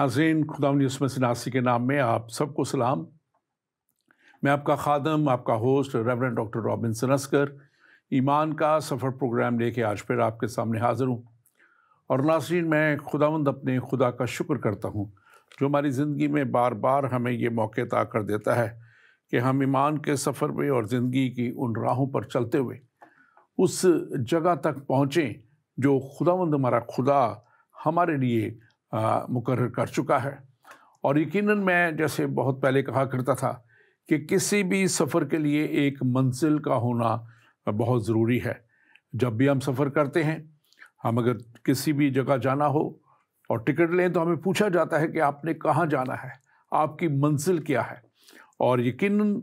नाजेन खुदा सिनासी के नाम में आप सबको सलाम मैं आपका खादम आपका होस्ट रेवरेंट डॉक्टर रॉबिन सनस्कर ईमान का सफ़र प्रोग्राम लेके आज फिर आपके सामने हाज़िर हूँ और नाजरीन मैं खुदावंद अपने खुदा का शुक्र करता हूँ जो हमारी ज़िंदगी में बार बार हमें ये मौके तय कर देता है कि हम ईमान के सफ़र में और ज़िंदगी की उन राहों पर चलते हुए उस जगह तक पहुँचें जो खुदावंद हमारा खुदा हमारे लिए मुकर कर चुका है और यकीनन मैं जैसे बहुत पहले कहा करता था कि किसी भी सफ़र के लिए एक मंजिल का होना बहुत ज़रूरी है जब भी हम सफ़र करते हैं हम अगर किसी भी जगह जाना हो और टिकट लें तो हमें पूछा जाता है कि आपने कहाँ जाना है आपकी मंजिल क्या है और यकीन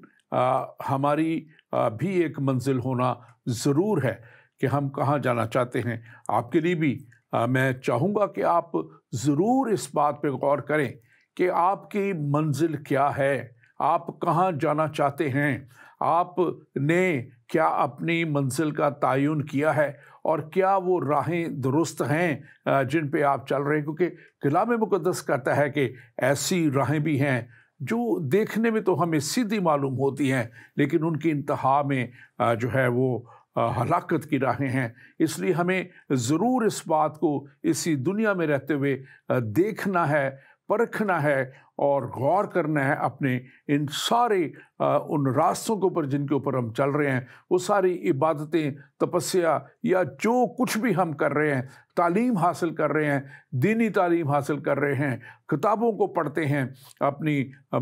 हमारी आ, भी एक मंजिल होना ज़रूर है कि हम कहाँ जाना चाहते हैं आपके लिए भी मैं चाहूँगा कि आप ज़रूर इस बात पे गौर करें कि आपकी मंजिल क्या है आप कहाँ जाना चाहते हैं आपने क्या अपनी मंजिल का तयन किया है और क्या वो राहें दुरुस्त हैं जिन पे आप चल रहे हैं क्योंकि में मुकदस कहता है कि ऐसी राहें भी हैं जो देखने में तो हमें सीधी मालूम होती हैं लेकिन उनकी इंतहा में जो है वो हलाकत की राहें हैं इसलिए हमें ज़रूर इस बात को इसी दुनिया में रहते हुए देखना है परखना है और गौर करना है अपने इन सारे उन रास्तों के ऊपर जिनके ऊपर हम चल रहे हैं वो सारी इबादतें तपस्या या जो कुछ भी हम कर रहे हैं तालीम हासिल कर रहे हैं दीनी तालीम हासिल कर रहे हैं किताबों को पढ़ते हैं अपनी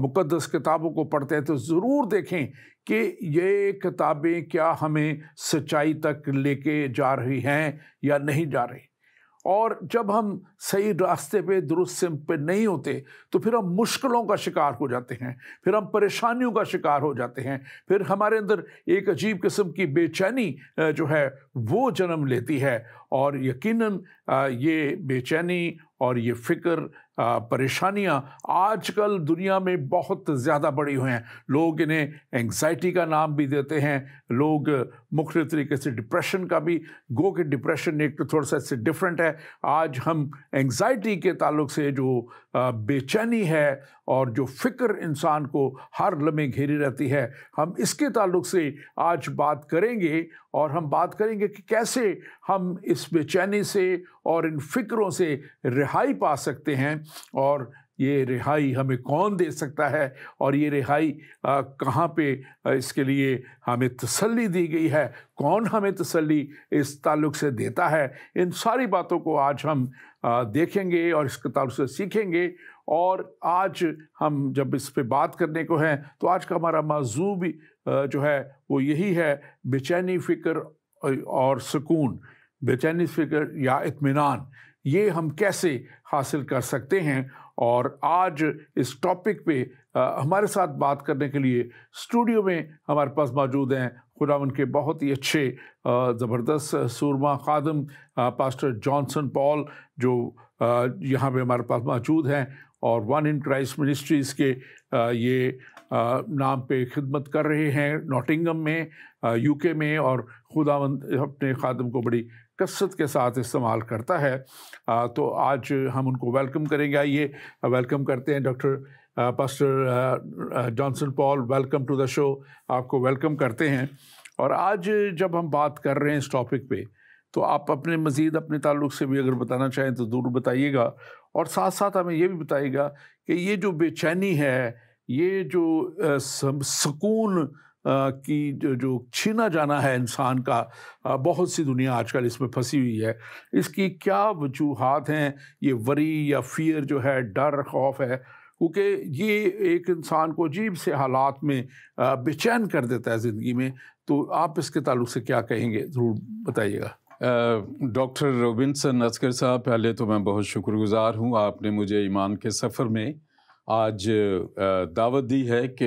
मुकद्दस किताबों को पढ़ते हैं तो ज़रूर देखें कि ये किताबें क्या हमें सच्चाई तक लेके जा रही हैं या नहीं जा रही और जब हम सही रास्ते पे दुरुस्त सिम पे नहीं होते तो फिर हम मुश्किलों का शिकार हो जाते हैं फिर हम परेशानियों का शिकार हो जाते हैं फिर हमारे अंदर एक अजीब किस्म की बेचैनी जो है वो जन्म लेती है और यकीनन ये बेचैनी और ये फ़िक्र परेशानियां आजकल दुनिया में बहुत ज़्यादा बढ़ी हुई हैं लोग इन्हें एंग्जाइटी का नाम भी देते हैं लोग मुख्य तरीके से डिप्रेशन का भी गो के डिप्रेशन एक तो थोड़ा सा इससे डिफरेंट है आज हम एंग्जाइटी के ताल्लुक से जो बेचैनी है और जो फ़िक्र इंसान को हर लम्हे घेरी रहती है हम इसके ताल्लुक से आज बात करेंगे और हम बात करेंगे कि कैसे हम इस बेचैनी से और इन फिक्रों से रिहाई पा सकते हैं और ये रिहाई हमें कौन दे सकता है और ये रिहाई कहाँ पे इसके लिए हमें तसल्ली दी गई है कौन हमें तसल्ली इस ताल्लुक़ से देता है इन सारी बातों को आज हम देखेंगे और इसके ताल्लुक से सीखेंगे और आज हम जब इस पे बात करने को हैं तो आज का हमारा मौजू भी जो है वो यही है बेचैनी फ़िक्र और सुकून बेचैनी फ़िक्र या इत्मीनान ये हम कैसे हासिल कर सकते हैं और आज इस टॉपिक पे आ, हमारे साथ बात करने के लिए स्टूडियो में हमारे पास मौजूद हैं खुदा उनके बहुत ही अच्छे ज़बरदस्त सूरमा खादम पास्टर जॉनसन पॉल जो यहाँ पे हमारे पास मौजूद हैं और वन इन क्राइस्ट मिनिस्ट्रीज़ के ये नाम पे खिदमत कर रहे हैं नोटिंगम में यूके में और खुदावंद अपने खादम को बड़ी कसरत के साथ इस्तेमाल करता है तो आज हम उनको वेलकम करेंगे आइए वेलकम करते हैं doctor pastor Johnson Paul welcome to the show आपको वेलकम करते हैं और आज जब हम बात कर रहे हैं इस टॉपिक पे तो आप अपने मज़ीद अपने ताल्लुक से भी अगर बताना चाहें तो ज़रूर बताइएगा और साथ साथ हमें ये भी बताएगा कि ये जो बेचैनी है ये जो सुकून की जो छीना जाना है इंसान का बहुत सी दुनिया आजकल इसमें फंसी हुई है इसकी क्या वजूहत हैं ये वरी या फियर जो है डर खौफ है क्योंकि ये एक इंसान को अजीब से हालात में बेचैन कर देता है ज़िंदगी में तो आप इसके ताल्लुक से क्या कहेंगे ज़रूर बताइएगा डॉक्टर रोबिनसन असगर साहब पहले तो मैं बहुत शुक्रगुज़ार हूँ आपने मुझे ईमान के सफ़र में आज दावत दी है कि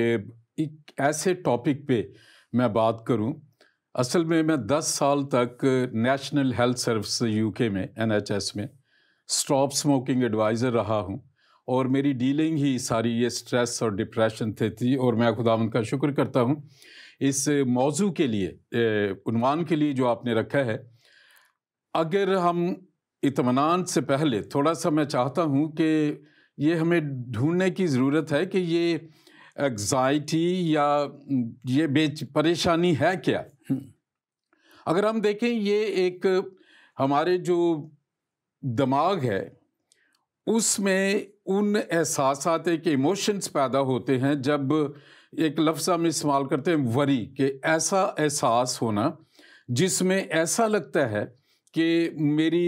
एक ऐसे टॉपिक पे मैं बात करूँ असल में मैं 10 साल तक नेशनल हेल्थ सर्विस यूके में एनएचएस में स्टॉप स्मोकिंग एडवाइज़र रहा हूँ और मेरी डीलिंग ही सारी ये स्ट्रेस और डिप्रेशन थे थी और मैं खुदा का शुक्र करता हूँ इस मौजू के लिए उनवान के लिए जो आपने रखा है अगर हम इतमान से पहले थोड़ा सा मैं चाहता हूँ कि ये हमें ढूंढने की ज़रूरत है कि ये एग्जाइटी या ये बेच परेशानी है क्या हम्म। अगर हम देखें ये एक हमारे जो दिमाग है उसमें उन एहसास एक इमोशंस पैदा होते हैं जब एक लफ्ज़ हम इस्तेमाल करते हैं वरी कि ऐसा एहसास होना जिसमें ऐसा लगता है कि मेरी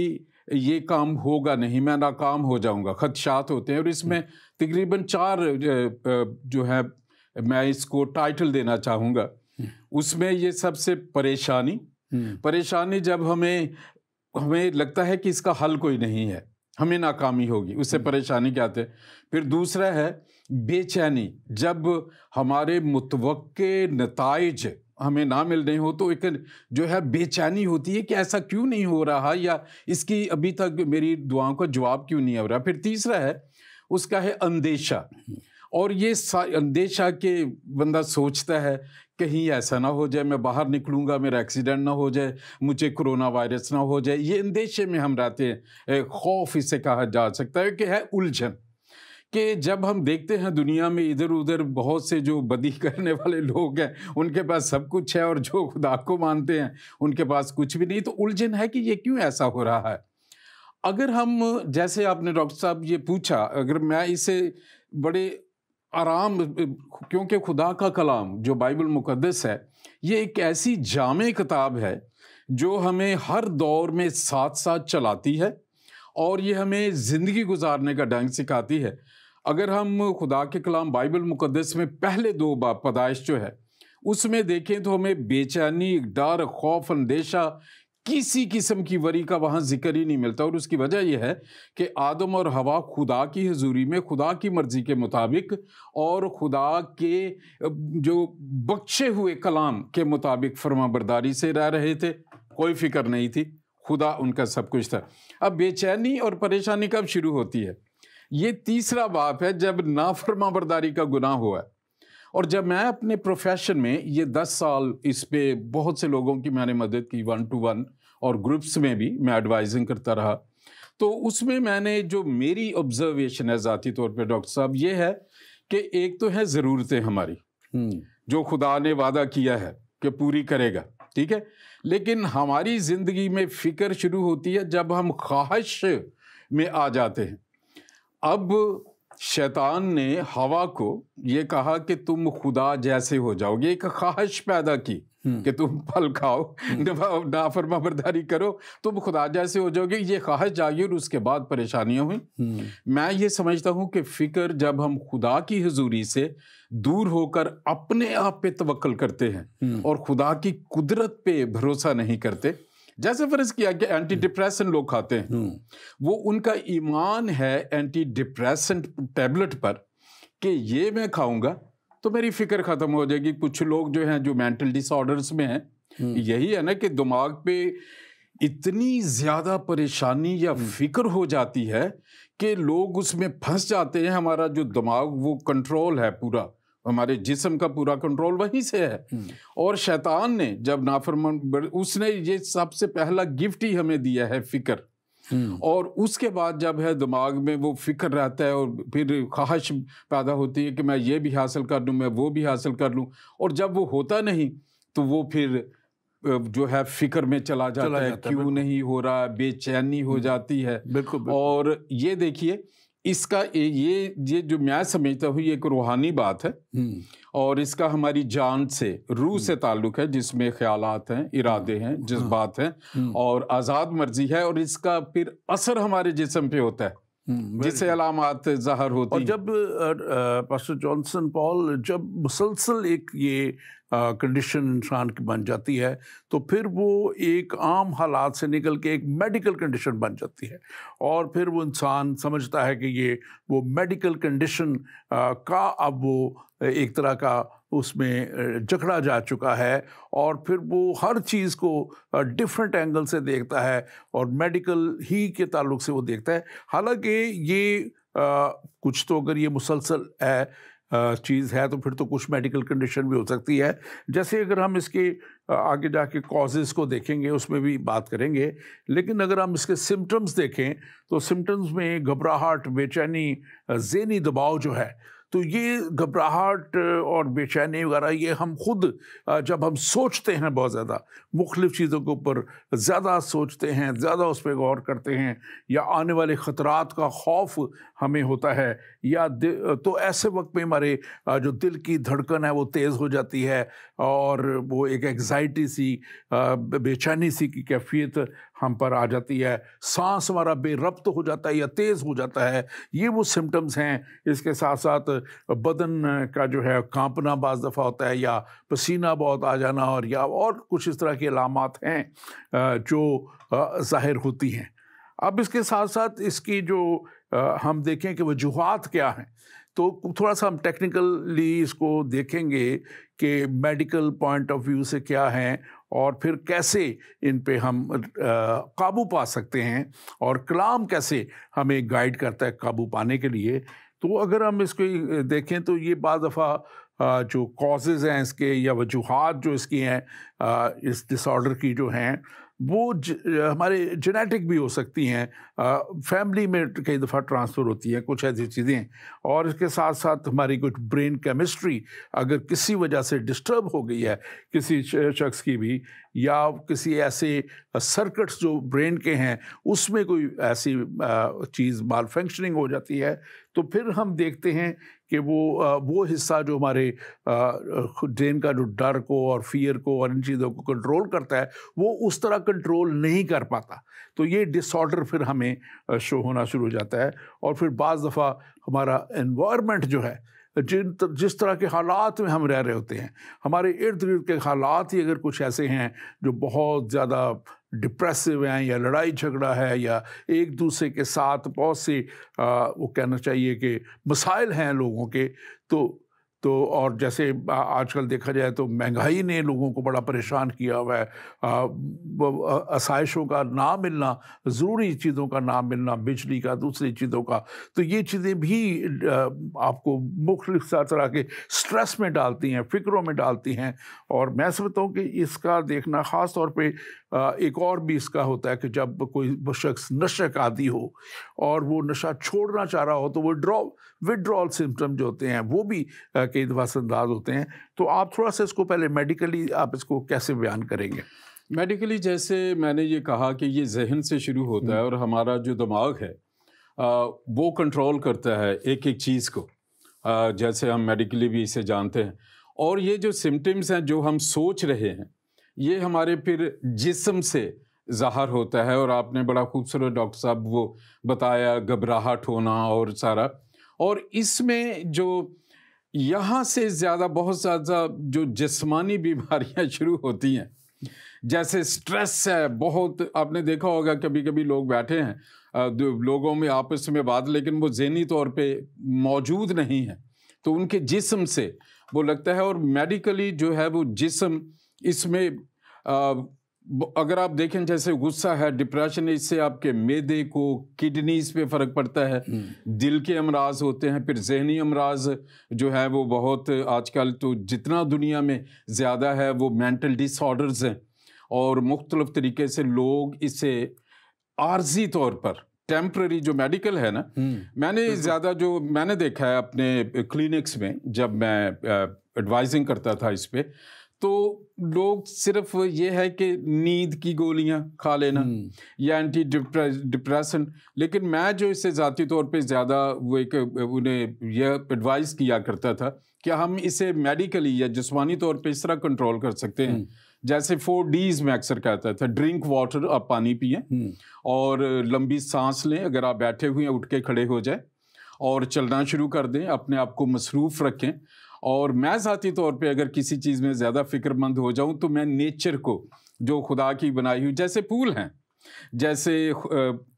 ये काम होगा नहीं मैं नाकाम हो जाऊंगा खदशात होते हैं और इसमें हम्म। तकरीबन चार जो है मैं इसको टाइटल देना चाहूँगा हम्म। उसमें ये सबसे परेशानी हम्म। परेशानी जब हमें हमें लगता है कि इसका हल कोई नहीं है हमें नाकामी होगी उससे परेशानी क्या आते फिर दूसरा है बेचैनी जब हमारे मुतवक़ नतज हमें ना मिल रहे हो तो एक जो है बेचैनी होती है कि ऐसा क्यों नहीं हो रहा या इसकी अभी तक मेरी दुआओं का जवाब क्यों नहीं आ रहा फिर तीसरा है उसका है अंदेशा और ये अंदेशा के बंदा सोचता है कहीं ऐसा ना हो जाए मैं बाहर निकलूँगा मेरा एक्सीडेंट ना हो जाए मुझे कोरोना वायरस ना हो जाए ये अंदेशे में हम रहते हैं खौफ इसे कहा जा सकता है कि है उलझन कि जब हम देखते हैं दुनिया में इधर उधर बहुत से जो बदी करने वाले लोग हैं उनके पास सब कुछ है और जो खुदा को मानते हैं उनके पास कुछ भी नहीं तो उलझन है कि ये क्यों ऐसा हो रहा है अगर हम जैसे आपने डॉक्टर साहब ये पूछा अगर मैं इसे बड़े आराम क्योंकि खुदा का कलाम जो बाइबल मुकदस है ये एक ऐसी जाम किताब है जो हमें हर दौर में साथ साथ चलाती है और ये हमें ज़िंदगी गुजारने का ढंग सिखाती है अगर हम खुदा के कलाम बाइबल मुकदस में पहले दो बाब पदाइश जो है उसमें देखें तो हमें बेचैनी डर खौफ अंदेशा किसी किस्म की वरी का वहाँ जिक्र ही नहीं मिलता और उसकी वजह यह है कि आदम और हवा खुदा की हजूरी में खुदा की मर्ज़ी के मुताबिक और खुदा के जो बख्शे हुए कलाम के मुताबिक फर्मा बरदारी से रह रहे थे कोई फिक्र नहीं थी खुदा उनका सब कुछ था अब बेचैनी और परेशानी कब शुरू होती है ये तीसरा बाप है जब नाफरमा बरदारी का गुनाह हुआ है और जब मैं अपने प्रोफेशन में ये दस साल इस पर बहुत से लोगों की मैंने मदद की वन टू वन और ग्रुप्स में भी मैं एडवाइजिंग करता रहा तो उसमें मैंने जो मेरी ऑब्जर्वेशन है ज़ाती तौर पे डॉक्टर साहब ये है कि एक तो है ज़रूरतें हमारी हम्म। जो खुदा ने वादा किया है कि पूरी करेगा ठीक है लेकिन हमारी ज़िंदगी में फ़िक्र शुरू होती है जब हम ख्वाहिश में आ जाते हैं अब शैतान ने हवा को ये कहा कि तुम खुदा जैसे हो जाओगे एक ख्वाहिश पैदा की हम्म। कि तुम फल खाओ हम्म। नाफरमा बरदारी करो तुम खुदा जैसे हो जाओगे ये ख्वाहिश जागी और उसके बाद परेशानियां हुई हम्म। मैं ये समझता हूँ कि फ़िक्र जब हम खुदा की हजूरी से दूर होकर अपने आप पे तवक्ल करते हैं और खुदा की कुदरत पे भरोसा नहीं करते जैसे फर्ज किया कि एंटी डिप्रेशन लोग खाते हैं हम्म। वो उनका ईमान है एंटी डिप्रेशन टैबलेट पर कि ये मैं खाऊंगा तो मेरी फिक्र ख़त्म हो जाएगी कुछ लोग जो हैं जो मेंटल डिसऑर्डर्स में हैं हम्म। यही है ना कि दिमाग पे इतनी ज़्यादा परेशानी या हम्म। फिक्र हो जाती है कि लोग उसमें फंस जाते हैं हमारा जो दिमाग वो कंट्रोल है पूरा हमारे जिसम का पूरा कंट्रोल वहीं से है हम्म। और शैतान ने जब नाफरमान उसने ये सबसे पहला गिफ्ट ही हमें दिया है फिक्र हम्म। और उसके बाद जब है दिमाग में वो फिक्र रहता है और फिर ख्वाहिश पैदा होती है कि मैं ये भी हासिल कर लूँ मैं वो भी हासिल कर लूँ और जब वो होता नहीं तो वो फिर जो है फिक्र में चला जाता, चला जाता है क्यों नहीं हो रहा बेचैनी हो हम्म। जाती है बिल्कुल, बिल्कुल। और ये देखिए इसका ये ये जो मैं समझता हूँ ये एक रूहानी बात है हम्म। और इसका हमारी जान से रूह से हम्म। ताल्लुक है जिसमें ख्याल हैं इरादे हैं जज्बात हाँ। हैं हम्म। और आज़ाद मर्जी है और इसका फिर असर हमारे जिसम पे होता है जिससे अलामत ज़ाहर होती और जब पास्टर जॉनसन पॉल जब मुसलसल एक ये कंडीशन इंसान की बन जाती है तो फिर वो एक आम हालात से निकल के एक मेडिकल कंडीशन बन जाती है और फिर वो इंसान समझता है कि ये वो मेडिकल कंडीशन का अब वो एक तरह का उसमें जकड़ा जा चुका है और फिर वो हर चीज़ को डिफरेंट एंगल से देखता है और मेडिकल ही के ताल्लुक से वो देखता है हालांकि ये आ, कुछ तो अगर ये मुसलसल है चीज़ है तो फिर तो कुछ मेडिकल कंडीशन भी हो सकती है जैसे अगर हम इसके आगे जाके कॉजेज़ को देखेंगे उसमें भी बात करेंगे लेकिन अगर हम इसके सिम्टम्स देखें तो सिम्टम्स में घबराहट बेचैनी ज़ेनी दबाव जो है तो ये घबराहट और बेचैनी वगैरह ये हम खुद जब हम सोचते हैं बहुत ज़्यादा मुख्तफ चीज़ों के ऊपर ज़्यादा सोचते हैं ज़्यादा उस पर गौर करते हैं या आने वाले ख़तरात का खौफ हमें होता है या तो ऐसे वक्त में हमारे जो दिल की धड़कन है वो तेज़ हो जाती है और वो एक एग्जाइटी सी बेचैनी सी की कैफियत हम पर आ जाती है सांस हमारा बेरब्त हो जाता है या तेज़ हो जाता है ये वो सिम्टम्स हैं इसके साथ साथ बदन का जो है कांपना बज दफ़ा होता है या पसीना बहुत आ जाना और या और कुछ इस तरह की अलामत हैं जो ज़ाहिर होती हैं अब इसके साथ साथ इसकी जो हम देखें कि वजूहत क्या हैं तो थोड़ा सा हम टेक्निकली इसको देखेंगे कि मेडिकल पॉइंट ऑफ व्यू से क्या हैं और फिर कैसे इन पे हम काबू पा सकते हैं और कलाम कैसे हमें गाइड करता है काबू पाने के लिए तो अगर हम इसको देखें तो ये बार दफ़ा जो कॉजेज़ हैं इसके या वजूहत जो इसकी हैं इस डिसऑर्डर की जो हैं वो ज, हमारे जेनेटिक भी हो सकती हैं फैमिली में कई दफ़ा ट्रांसफ़र होती है कुछ ऐसी चीज़ें और इसके साथ साथ हमारी कुछ ब्रेन केमिस्ट्री अगर किसी वजह से डिस्टर्ब हो गई है किसी शख्स की भी या किसी ऐसे सर्किट्स जो ब्रेन के हैं उसमें कोई ऐसी चीज़ माल फंक्शनिंग हो जाती है तो फिर हम देखते हैं कि वो वो हिस्सा जो हमारे ड्रेन का जो डर को और फियर को और इन चीज़ों को कंट्रोल करता है वो उस तरह कंट्रोल नहीं कर पाता तो ये डिसऑर्डर फिर हमें शो होना शुरू हो जाता है और फिर बज़ दफ़ा हमारा इन्वायरमेंट जो है जिन जिस तरह के हालात में हम रह रहे होते हैं हमारे इर्द गिर्द के हालात ही अगर कुछ ऐसे हैं जो बहुत ज़्यादा डिप्रेसिव हैं या लड़ाई झगड़ा है या एक दूसरे के साथ बहुत से वो कहना चाहिए कि मसाइल हैं लोगों के तो तो और जैसे आजकल देखा जाए तो महंगाई ने लोगों को बड़ा परेशान किया हुआ है आसाइशों का ना मिलना ज़रूरी चीज़ों का ना मिलना बिजली का दूसरी चीज़ों का तो ये चीज़ें भी आपको मुख्तलिफ तरह के स्ट्रेस में डालती हैं फ़िक्रों में डालती हैं और मैं समझता हूँ कि इसका देखना ख़ास तौर पर एक और भी इसका होता है कि जब कोई शख्स नशे का आदि हो और वो नशा छोड़ना चाह रहा हो तो वो ड्रॉ विड्रॉल सिम्टम जो होते हैं वो भी कई दफ़ा अंदाज होते हैं तो आप थोड़ा सा इसको पहले मेडिकली आप इसको कैसे बयान करेंगे मेडिकली जैसे मैंने ये कहा कि ये जहन से शुरू होता है हम्म। और हमारा जो दिमाग है आ, वो कंट्रोल करता है एक एक चीज़ को आ, जैसे हम मेडिकली भी इसे जानते हैं और ये जो सिम्टम्स हैं जो हम सोच रहे हैं ये हमारे फिर जिसम से ज़ाहर होता है और आपने बड़ा खूबसूरत डॉक्टर साहब वो बताया घबराहट होना और सारा और इसमें जो यहाँ से ज़्यादा बहुत ज़्यादा जो जिस्मानी बीमारियाँ शुरू होती हैं जैसे स्ट्रेस है बहुत आपने देखा होगा कभी कभी लोग बैठे हैं लोगों में आपस में बात लेकिन वो जहनी तौर पे मौजूद नहीं है तो उनके जिस्म से वो लगता है और मेडिकली जो है वो जिस्म इसमें अगर आप देखें जैसे गुस्सा है डिप्रेशन इससे आपके मैदे को किडनीज पे फ़र्क पड़ता है हम्म। दिल के अमराज होते हैं फिर जहनी अमराज जो है वो बहुत आजकल तो जितना दुनिया में ज़्यादा है वो मेंटल डिसऑर्डर्स हैं और मुख्तलफ़ तरीके से लोग इसे आर्जी तौर पर टेम्प्ररी जो मेडिकल है ना हम्म, मैंने ज़्यादा जो मैंने देखा है अपने क्लिनिक्स में जब मैं एडवाइजिंग करता था इस पर तो लोग सिर्फ ये है कि नींद की गोलियां खा लेना हम्म। या एंटी डिप्रेशन लेकिन मैं जो इससे ज़ाती तौर पे ज़्यादा वो एक उन्हें यह एडवाइस किया करता था कि हम इसे मेडिकली या जिसमानी तौर पे इस तरह कंट्रोल कर सकते हैं हम्म। जैसे फोर डीज में अक्सर कहता था ड्रिंक वाटर आप पानी पिए हम्म। और लंबी सांस लें अगर आप बैठे हुए हैं उठ के खड़े हो जाए और चलना शुरू कर दें अपने आप को मसरूफ़ रखें और मैं ज़ाती तौर पे अगर किसी चीज़ में ज़्यादा फिक्रमंद हो जाऊँ तो मैं नेचर को जो खुदा की बनाई हुई जैसे फूल हैं जैसे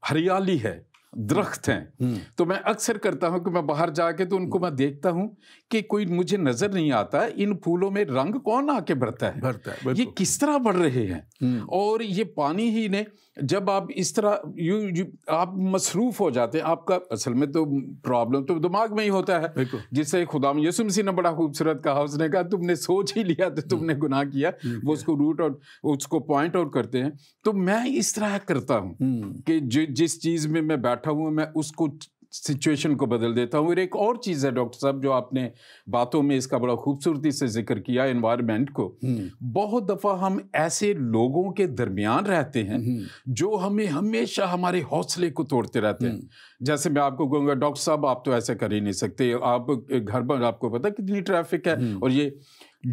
हरियाली है दरख्त हैं हम्म। तो मैं अक्सर करता हूं कि मैं बाहर जाके तो उनको मैं देखता हूं कि कोई मुझे नजर नहीं आता इन फूलों में रंग कौन आके भरता है भरता है ये किस तरह बढ़ रहे हैं हम्म। और ये पानी ही ने जब आप इस तरह यू, यू आप मसरूफ हो जाते हैं आपका असल में तो प्रॉब्लम तो दिमाग में ही होता है जिससे खुदा यसुम ने बड़ा खूबसूरत कहा उसने कहा तुमने सोच ही लिया तो तुमने हम्म। गुनाह किया वो उसको रूट आउट उसको पॉइंट आउट करते हैं तो मैं इस तरह करता हूँ कि जिस चीज़ में मैं बैठ बैठा हुआ मैं उसको सिचुएशन को बदल देता हूँ और एक और चीज़ है डॉक्टर साहब जो आपने बातों में इसका बड़ा खूबसूरती से जिक्र किया इन्वायरमेंट को हम्म। बहुत दफ़ा हम ऐसे लोगों के दरमियान रहते हैं हम्म। जो हमें हमेशा हमारे हौसले को तोड़ते रहते हैं हम्म। जैसे मैं आपको कहूँगा डॉक्टर साहब आप तो ऐसे कर ही नहीं सकते आप घर पर आपको पता कितनी ट्रैफिक है और ये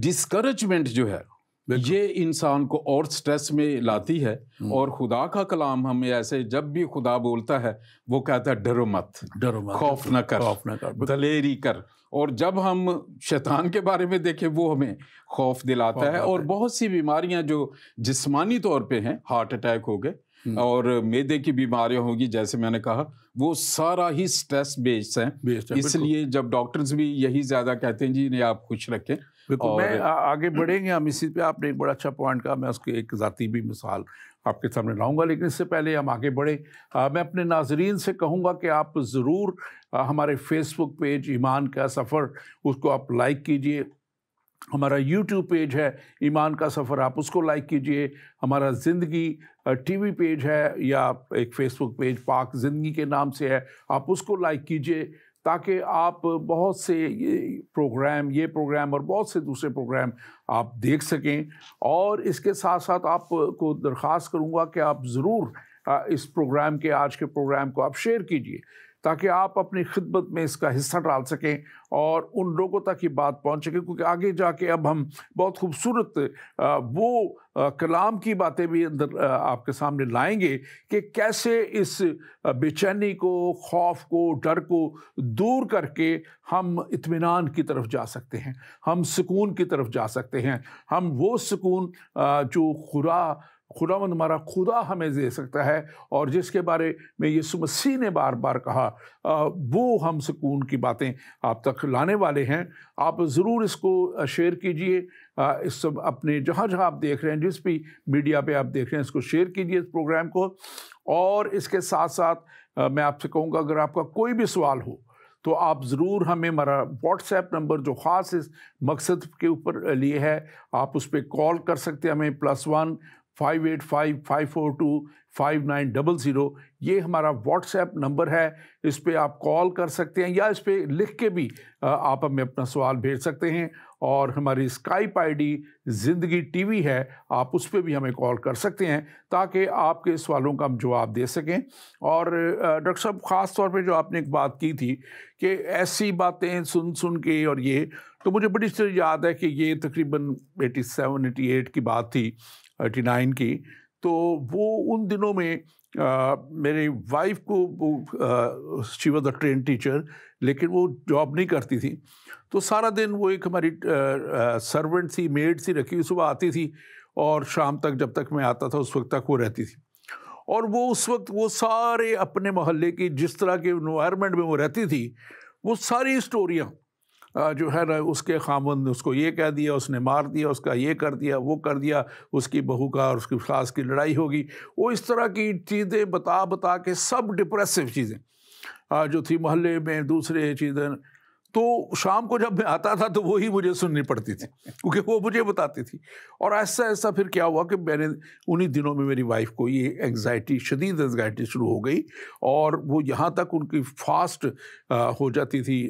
डिस्करेजमेंट जो है ये इंसान को और स्ट्रेस में लाती है हम्म। और खुदा का कलाम हमें ऐसे जब भी खुदा बोलता है वो कहता है डरो मत डरो मत खौफ न कर खौफ न कर दलेरी कर और जब हम शैतान के बारे में देखें वो हमें खौफ दिलाता खौफ है और बहुत सी बीमारियां जो जिस्मानी तौर पे हैं हार्ट अटैक हो गए हम्म। और मेदे की बीमारियां होगी जैसे मैंने कहा वो सारा ही स्ट्रेस बेस्ड है इसलिए जब डॉक्टर्स भी यही ज़्यादा कहते हैं जी इन्हें आप खुश रखें बिल्कुल मैं आ, आगे बढ़ेंगे हम इसी पे आपने एक बड़ा अच्छा पॉइंट कहा मैं उसकी एक ज़ाती भी मिसाल आपके सामने लाऊंगा लेकिन इससे पहले हम आगे बढ़े आ, मैं अपने नाजरीन से कहूँगा कि आप ज़रूर हमारे फेसबुक पेज ईमान का सफ़र उसको आप लाइक कीजिए हमारा यूट्यूब पेज है ईमान का सफ़र आप उसको लाइक कीजिए हमारा ज़िंदगी टीवी पेज है या एक फेसबुक पेज पाक ज़िंदगी के नाम से है आप उसको लाइक कीजिए ताकि आप बहुत से ये प्रोग्राम ये प्रोग्राम और बहुत से दूसरे प्रोग्राम आप देख सकें और इसके साथ साथ आपको दरख्वास्त करूँगा कि आप ज़रूर इस प्रोग्राम के आज के प्रोग्राम को आप शेयर कीजिए ताकि आप अपनी खिदमत में इसका हिस्सा डाल सकें और उन लोगों तक ये बात पहुँच सके क्योंकि आगे जाके अब हम बहुत खूबसूरत वो कलाम की बातें भी अंदर आपके सामने लाएंगे कि कैसे इस बेचैनी को खौफ को डर को दूर करके हम इत्मीनान की तरफ जा सकते हैं हम सुकून की तरफ जा सकते हैं हम वो सुकून जो खुरा खुदा हमारा खुदा हमें दे सकता है और जिसके बारे में यीशु मसीह ने बार बार कहा वो हम सुकून की बातें आप तक लाने वाले हैं आप ज़रूर इसको शेयर कीजिए इस सब अपने जहाँ जहाँ आप देख रहे हैं जिस भी मीडिया पे आप देख रहे हैं इसको शेयर कीजिए इस प्रोग्राम को और इसके साथ साथ मैं आपसे कहूँगा अगर आपका कोई भी सवाल हो तो आप ज़रूर हमें हमारा व्हाट्सएप नंबर जो ख़ास इस मकसद के ऊपर लिए है आप उस पर कॉल कर सकते हैं हमें plus one five eight five five four two five nine double zero ये हमारा व्हाट्सएप नंबर है इस पर आप कॉल कर सकते हैं या इस पर लिख के भी आप हमें अपना सवाल भेज सकते हैं और हमारी स्काइप आईडी ज़िंदगी टीवी है आप उस पर भी हमें कॉल कर सकते हैं ताकि आपके सवालों का हम जवाब दे सकें और डॉक्टर साहब ख़ास तौर पे जो आपने एक बात की थी कि ऐसी बातें सुन सुन के और ये तो मुझे बड़ी याद है कि ये तकरीबन एटी सेवन एटी एट की बात थी एटी नाइन की तो वो उन दिनों में आ, मेरी वाइफ को she was a train teacher लेकिन वो जॉब नहीं करती थी तो सारा दिन वो एक हमारी सर्वेंट सी मेड सी रखी हुई सुबह आती थी और शाम तक जब तक मैं आता था उस वक्त तक वो रहती थी और वो उस वक्त वो सारे अपने मोहल्ले की जिस तरह के इन्वायरमेंट में वो रहती थी वो सारी स्टोरियाँ जो है ना उसके खामन ने उसको ये कह दिया उसने मार दिया उसका ये कर दिया वो कर दिया उसकी बहू का और उसकी खास की लड़ाई होगी वो इस तरह की चीज़ें बता बता के सब डिप्रेसिव चीज़ें जो थी मोहल्ले में दूसरे चीज़ें तो शाम को जब मैं आता था तो वो ही मुझे सुननी पड़ती थी क्योंकि वो मुझे बताती थी और ऐसा ऐसा फिर क्या हुआ कि मैंने उन्हीं दिनों में मेरी वाइफ को ये एंग्जाइटी शदीद एंग्जाइटी शुरू हो गई और वो यहाँ तक उनकी फास्ट हो जाती थी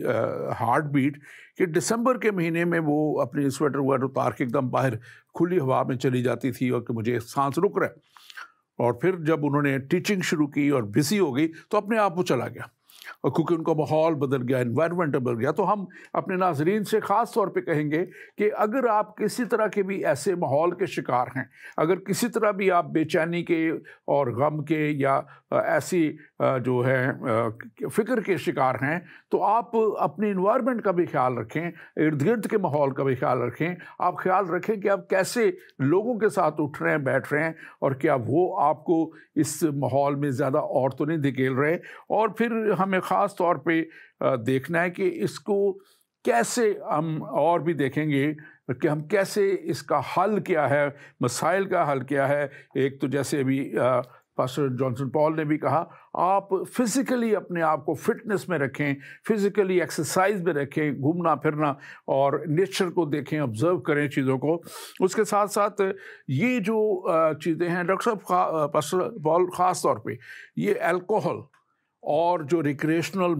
हार्ट बीट कि दिसंबर के महीने में वो अपने स्वेटर वगैरह उतार के एकदम बाहर खुली हवा में चली जाती थी और कि मुझे सांस रुक रहा है और फिर जब उन्होंने टीचिंग शुरू की और बिजी हो गई तो अपने आप वो चला गया और क्योंकि उनका माहौल बदल गया इन्वायरमेंट बदल गया तो हम अपने नाजरीन से ख़ास तौर पे कहेंगे कि अगर आप किसी तरह के भी ऐसे माहौल के शिकार हैं अगर किसी तरह भी आप बेचैनी के और गम के या ऐसी जो है फ़िक्र के शिकार हैं तो आप अपने इन्वायरमेंट का भी ख्याल रखें इर्द गिर्द के माहौल का भी ख्याल रखें आप ख्याल रखें कि आप कैसे लोगों के साथ उठ रहे हैं बैठ रहे हैं और क्या वो आपको इस माहौल में ज़्यादा और तो नहीं धकेल रहे और फिर हमें ख़ास तौर पर देखना है कि इसको कैसे हम और भी देखेंगे कि हम कैसे इसका हल क्या है मसाइल का हल क्या है एक तो जैसे अभी पास्टर जॉनसन पॉल ने भी कहा आप फिज़िकली अपने आप को फिटनेस में रखें फिज़िकली एक्सरसाइज में रखें घूमना फिरना और नेचर को देखें ऑब्ज़र्व करें चीज़ों को उसके साथ साथ ये जो चीज़ें हैं डॉक्टर साहब पास्टर पॉल ख़ास तौर पर ये अल्कोहल और जो रिक्रेशनल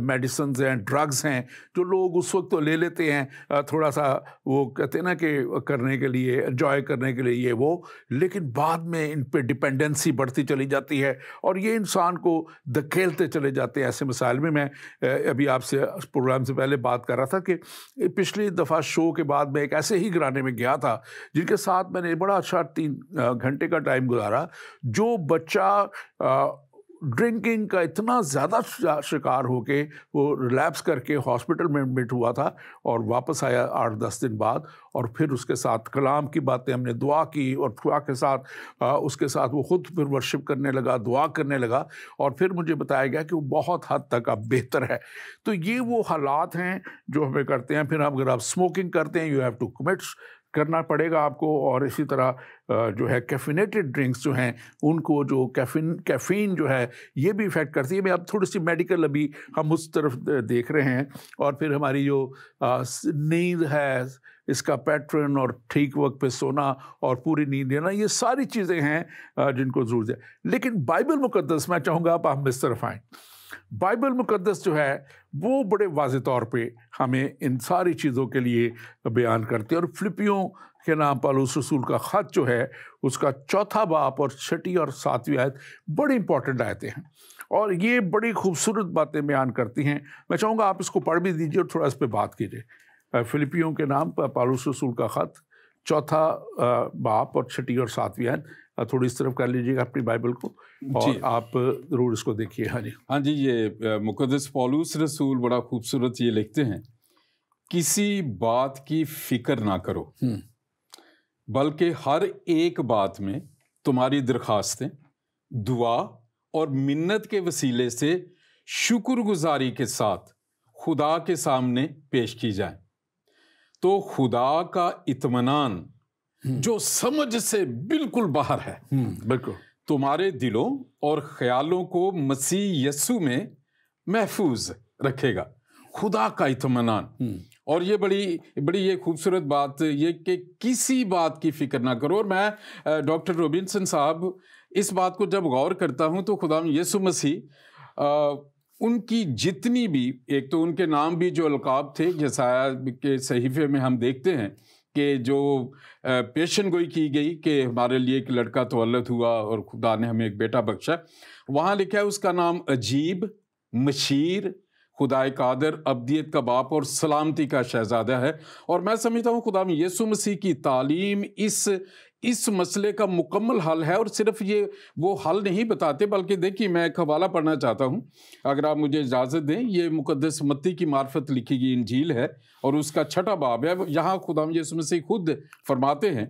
मेडिसन हैं ड्रग्स हैं जो लोग उस वक्त तो ले लेते हैं थोड़ा सा वो कहते हैं ना कि करने के लिए इन्जॉय करने के लिए ये वो लेकिन बाद में इन पर डिपेंडेंसी बढ़ती चली जाती है और ये इंसान को धकेलते चले जाते हैं ऐसे मिसाइल में मैं अभी आपसे प्रोग्राम से पहले बात कर रहा था कि पिछली दफ़ा शो के बाद मैं एक ऐसे ही घराने में गया था जिनके साथ मैंने बड़ा अच्छा तीन घंटे का टाइम गुजारा जो बच्चा ड्रिंकिंग का इतना ज़्यादा शिकार होके वो रिलैप्स करके हॉस्पिटल में एडमिट हुआ था और वापस आया आठ दस दिन बाद और फिर उसके साथ कलाम की बातें हमने दुआ की और दुआ के साथ आ, उसके साथ वो खुद फिर वर्शिप करने लगा दुआ करने लगा और फिर मुझे बताया गया कि वो बहुत हद तक अब बेहतर है तो ये वो हालात हैं जो हमें करते हैं फिर अगर आप स्मोकिंग करते हैं यू हैव टू कमिट करना पड़ेगा आपको और इसी तरह जो है कैफिनेटेड ड्रिंक्स जो हैं उनको जो कैफिन कैफीन जो है ये भी इफ़ेक्ट करती है मैं अब थोड़ी सी मेडिकल अभी हम उस तरफ देख रहे हैं और फिर हमारी जो नींद है इसका पैटर्न और ठीक वक्त पे सोना और पूरी नींद लेना ये सारी चीज़ें हैं जिनको ज़रूर दें लेकिन बाइबल मुकदस मैं चाहूँगा आप हम इस तरफ आएँ बाइबल मुकद्दस जो है वो बड़े वाज तौर पे हमें इन सारी चीज़ों के लिए बयान करते हैं और फ्लिपियों के नाम उस रसूल का ख़त जो है उसका चौथा बाप और छठी और सातवीं आयत बड़ी इंपॉर्टेंट आयतें हैं और ये बड़ी खूबसूरत बातें बयान करती हैं मैं चाहूँगा आप इसको पढ़ भी दीजिए और थोड़ा इस पर बात कीजिए फिलिपियों के नाम पालूस रसूल का ख़त चौथा बाप और छठी और सातवीं आयत थोड़ी इस तरफ कर लीजिएगा अपनी बाइबल को और आप ज़रूर इसको देखिए हाँ जी हाँ जी ये मुकदस पॉलूस रसूल बड़ा खूबसूरत ये लिखते हैं किसी बात की फिक्र ना करो बल्कि हर एक बात में तुम्हारी दरखास्तें दुआ और मिन्नत के वसीले से शुक्रगुजारी के साथ खुदा के सामने पेश की जाए तो खुदा का इतमान हम्म। जो समझ से बिल्कुल बाहर है हम्म, बिल्कुल तुम्हारे दिलों और ख्यालों को मसीह यसु में महफूज रखेगा खुदा का इतमान हम्म। और ये बड़ी बड़ी ये खूबसूरत बात ये कि किसी बात की फिक्र ना करो और मैं डॉक्टर रोबिनसन साहब इस बात को जब गौर करता हूँ तो खुदा यसु मसीह उनकी जितनी भी एक तो उनके नाम भी जो अलकाब थे जैसा के सहीफे में हम देखते हैं कि जो पेशन गोई की गई कि हमारे लिए एक लड़का तो अलग हुआ और खुदा ने हमें एक बेटा बख्शा वहाँ लिखा है उसका नाम अजीब मशीर खुदा कादर अब्दियत का बाप और सलामती का शहजादा है और मैं समझता हूँ खुदा यसु मसीह की तालीम इस इस मसले का मुकम्मल हल है और सिर्फ ये वो हल नहीं बताते बल्कि देखिए मैं एक हवाला पढ़ना चाहता हूँ अगर आप मुझे इजाज़त दें ये मुकदस मत्ती की मार्फत लिखी गई इंजील है और उसका छठा बाब है यहाँ खुदाम यसु से खुद फरमाते हैं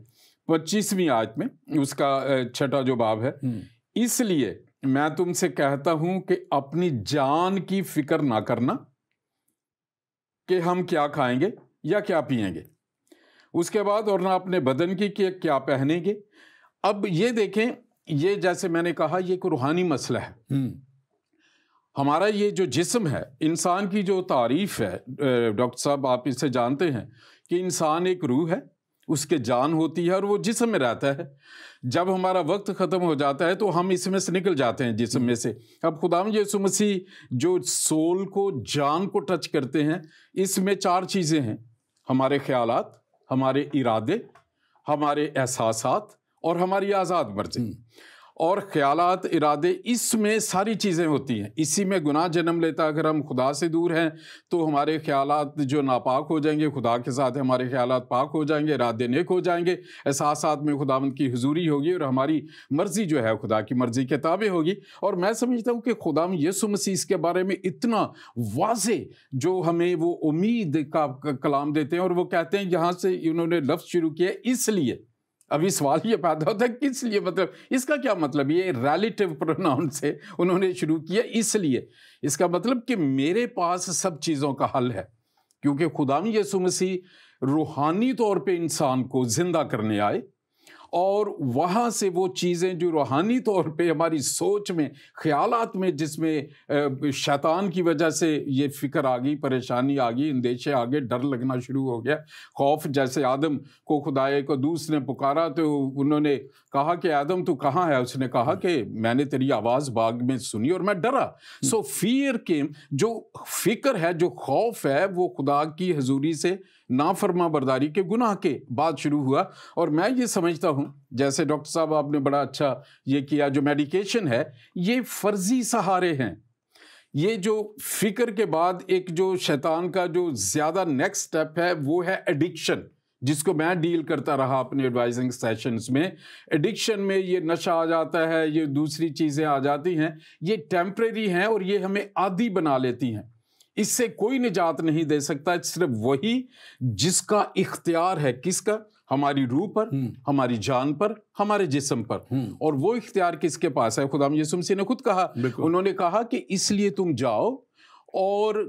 पच्चीसवीं आयत में उसका छठा जो बाब है हम्म। इसलिए मैं तुमसे कहता हूं कि अपनी जान की फिक्र ना करना कि हम क्या खाएंगे या क्या पिएंगे उसके बाद और ना अपने बदन की कि क्या पहनेंगे अब ये देखें ये जैसे मैंने कहा ये एक रूहानी मसला है हम्म। हमारा ये जो जिस्म है इंसान की जो तारीफ है डॉक्टर साहब आप इसे जानते हैं कि इंसान एक रूह है उसके जान होती है और वो जिसम में रहता है जब हमारा वक्त ख़त्म हो जाता है तो हम इसमें से निकल जाते हैं जिसम में से अब खुदाम यसु मसीह जो सोल को जान को टच करते हैं इसमें चार चीज़ें हैं हमारे ख्यालात हमारे इरादे हमारे एहसास और हमारी आज़ाद मर्जी और ख्यालात इरादे इसमें सारी चीज़ें होती हैं इसी में गुनाह जन्म लेता अगर हम खुदा से दूर हैं तो हमारे ख्यालात जो नापाक हो जाएंगे खुदा के साथ हमारे ख्यालात पाक हो जाएंगे इरादे नेक हो जाएंगे एहसास में खुदावंद की हजूरी होगी और हमारी मर्ज़ी जो है खुदा की मर्ज़ी के ताबे होगी और मैं समझता हूँ कि खुदा यसु मसीह इसके बारे में इतना वाज जो हमें वो उम्मीद का कलाम देते हैं और वो कहते हैं यहाँ से इन्होंने लफ्ज़ शुरू किया इसलिए अभी सवाल ये पैदा होता है किस लिए मतलब इसका क्या मतलब ये रिलेटिव प्रोनाउन से उन्होंने शुरू किया इसलिए इसका मतलब कि मेरे पास सब चीज़ों का हल है क्योंकि खुदा यसु मसीह रूहानी तौर पे इंसान को ज़िंदा करने आए और वहाँ से वो चीज़ें जो रूहानी तौर पे हमारी सोच में ख्यालात में जिसमें शैतान की वजह से ये फिक्र आ गई परेशानी आ गई अंदेशे आ गए डर लगना शुरू हो गया खौफ जैसे आदम को खुदाए को दूस ने पुकारा तो उन्होंने कहा कि आदम तू कहाँ है उसने कहा कि मैंने तेरी आवाज़ बाग में सुनी और मैं डरा सो फिर फियर के जो फिक्र है जो खौफ है वो खुदा की हजूरी से नाफरमा बर्दारी के गुनाह के बाद शुरू हुआ और मैं ये समझता हूँ जैसे डॉक्टर साहब आपने बड़ा अच्छा ये किया जो मेडिकेशन है ये फर्जी सहारे हैं ये जो फिक्र के बाद एक जो शैतान का जो ज़्यादा नेक्स्ट स्टेप है वो है एडिक्शन जिसको मैं डील करता रहा अपने एडवाइजिंग सेशंस में एडिक्शन में ये नशा आ जाता है ये दूसरी चीज़ें आ जाती हैं ये टेम्प्रेरी हैं और ये हमें आदि बना लेती हैं इससे कोई निजात नहीं दे सकता सिर्फ वही जिसका इख्तियार है किसका हमारी रूह पर हम्म। हमारी जान पर हमारे जिस्म पर हम्म। और वो इख्तियार किसके पास है खुदाम यूसुम सिंह ने खुद कहा उन्होंने कहा कि इसलिए तुम जाओ और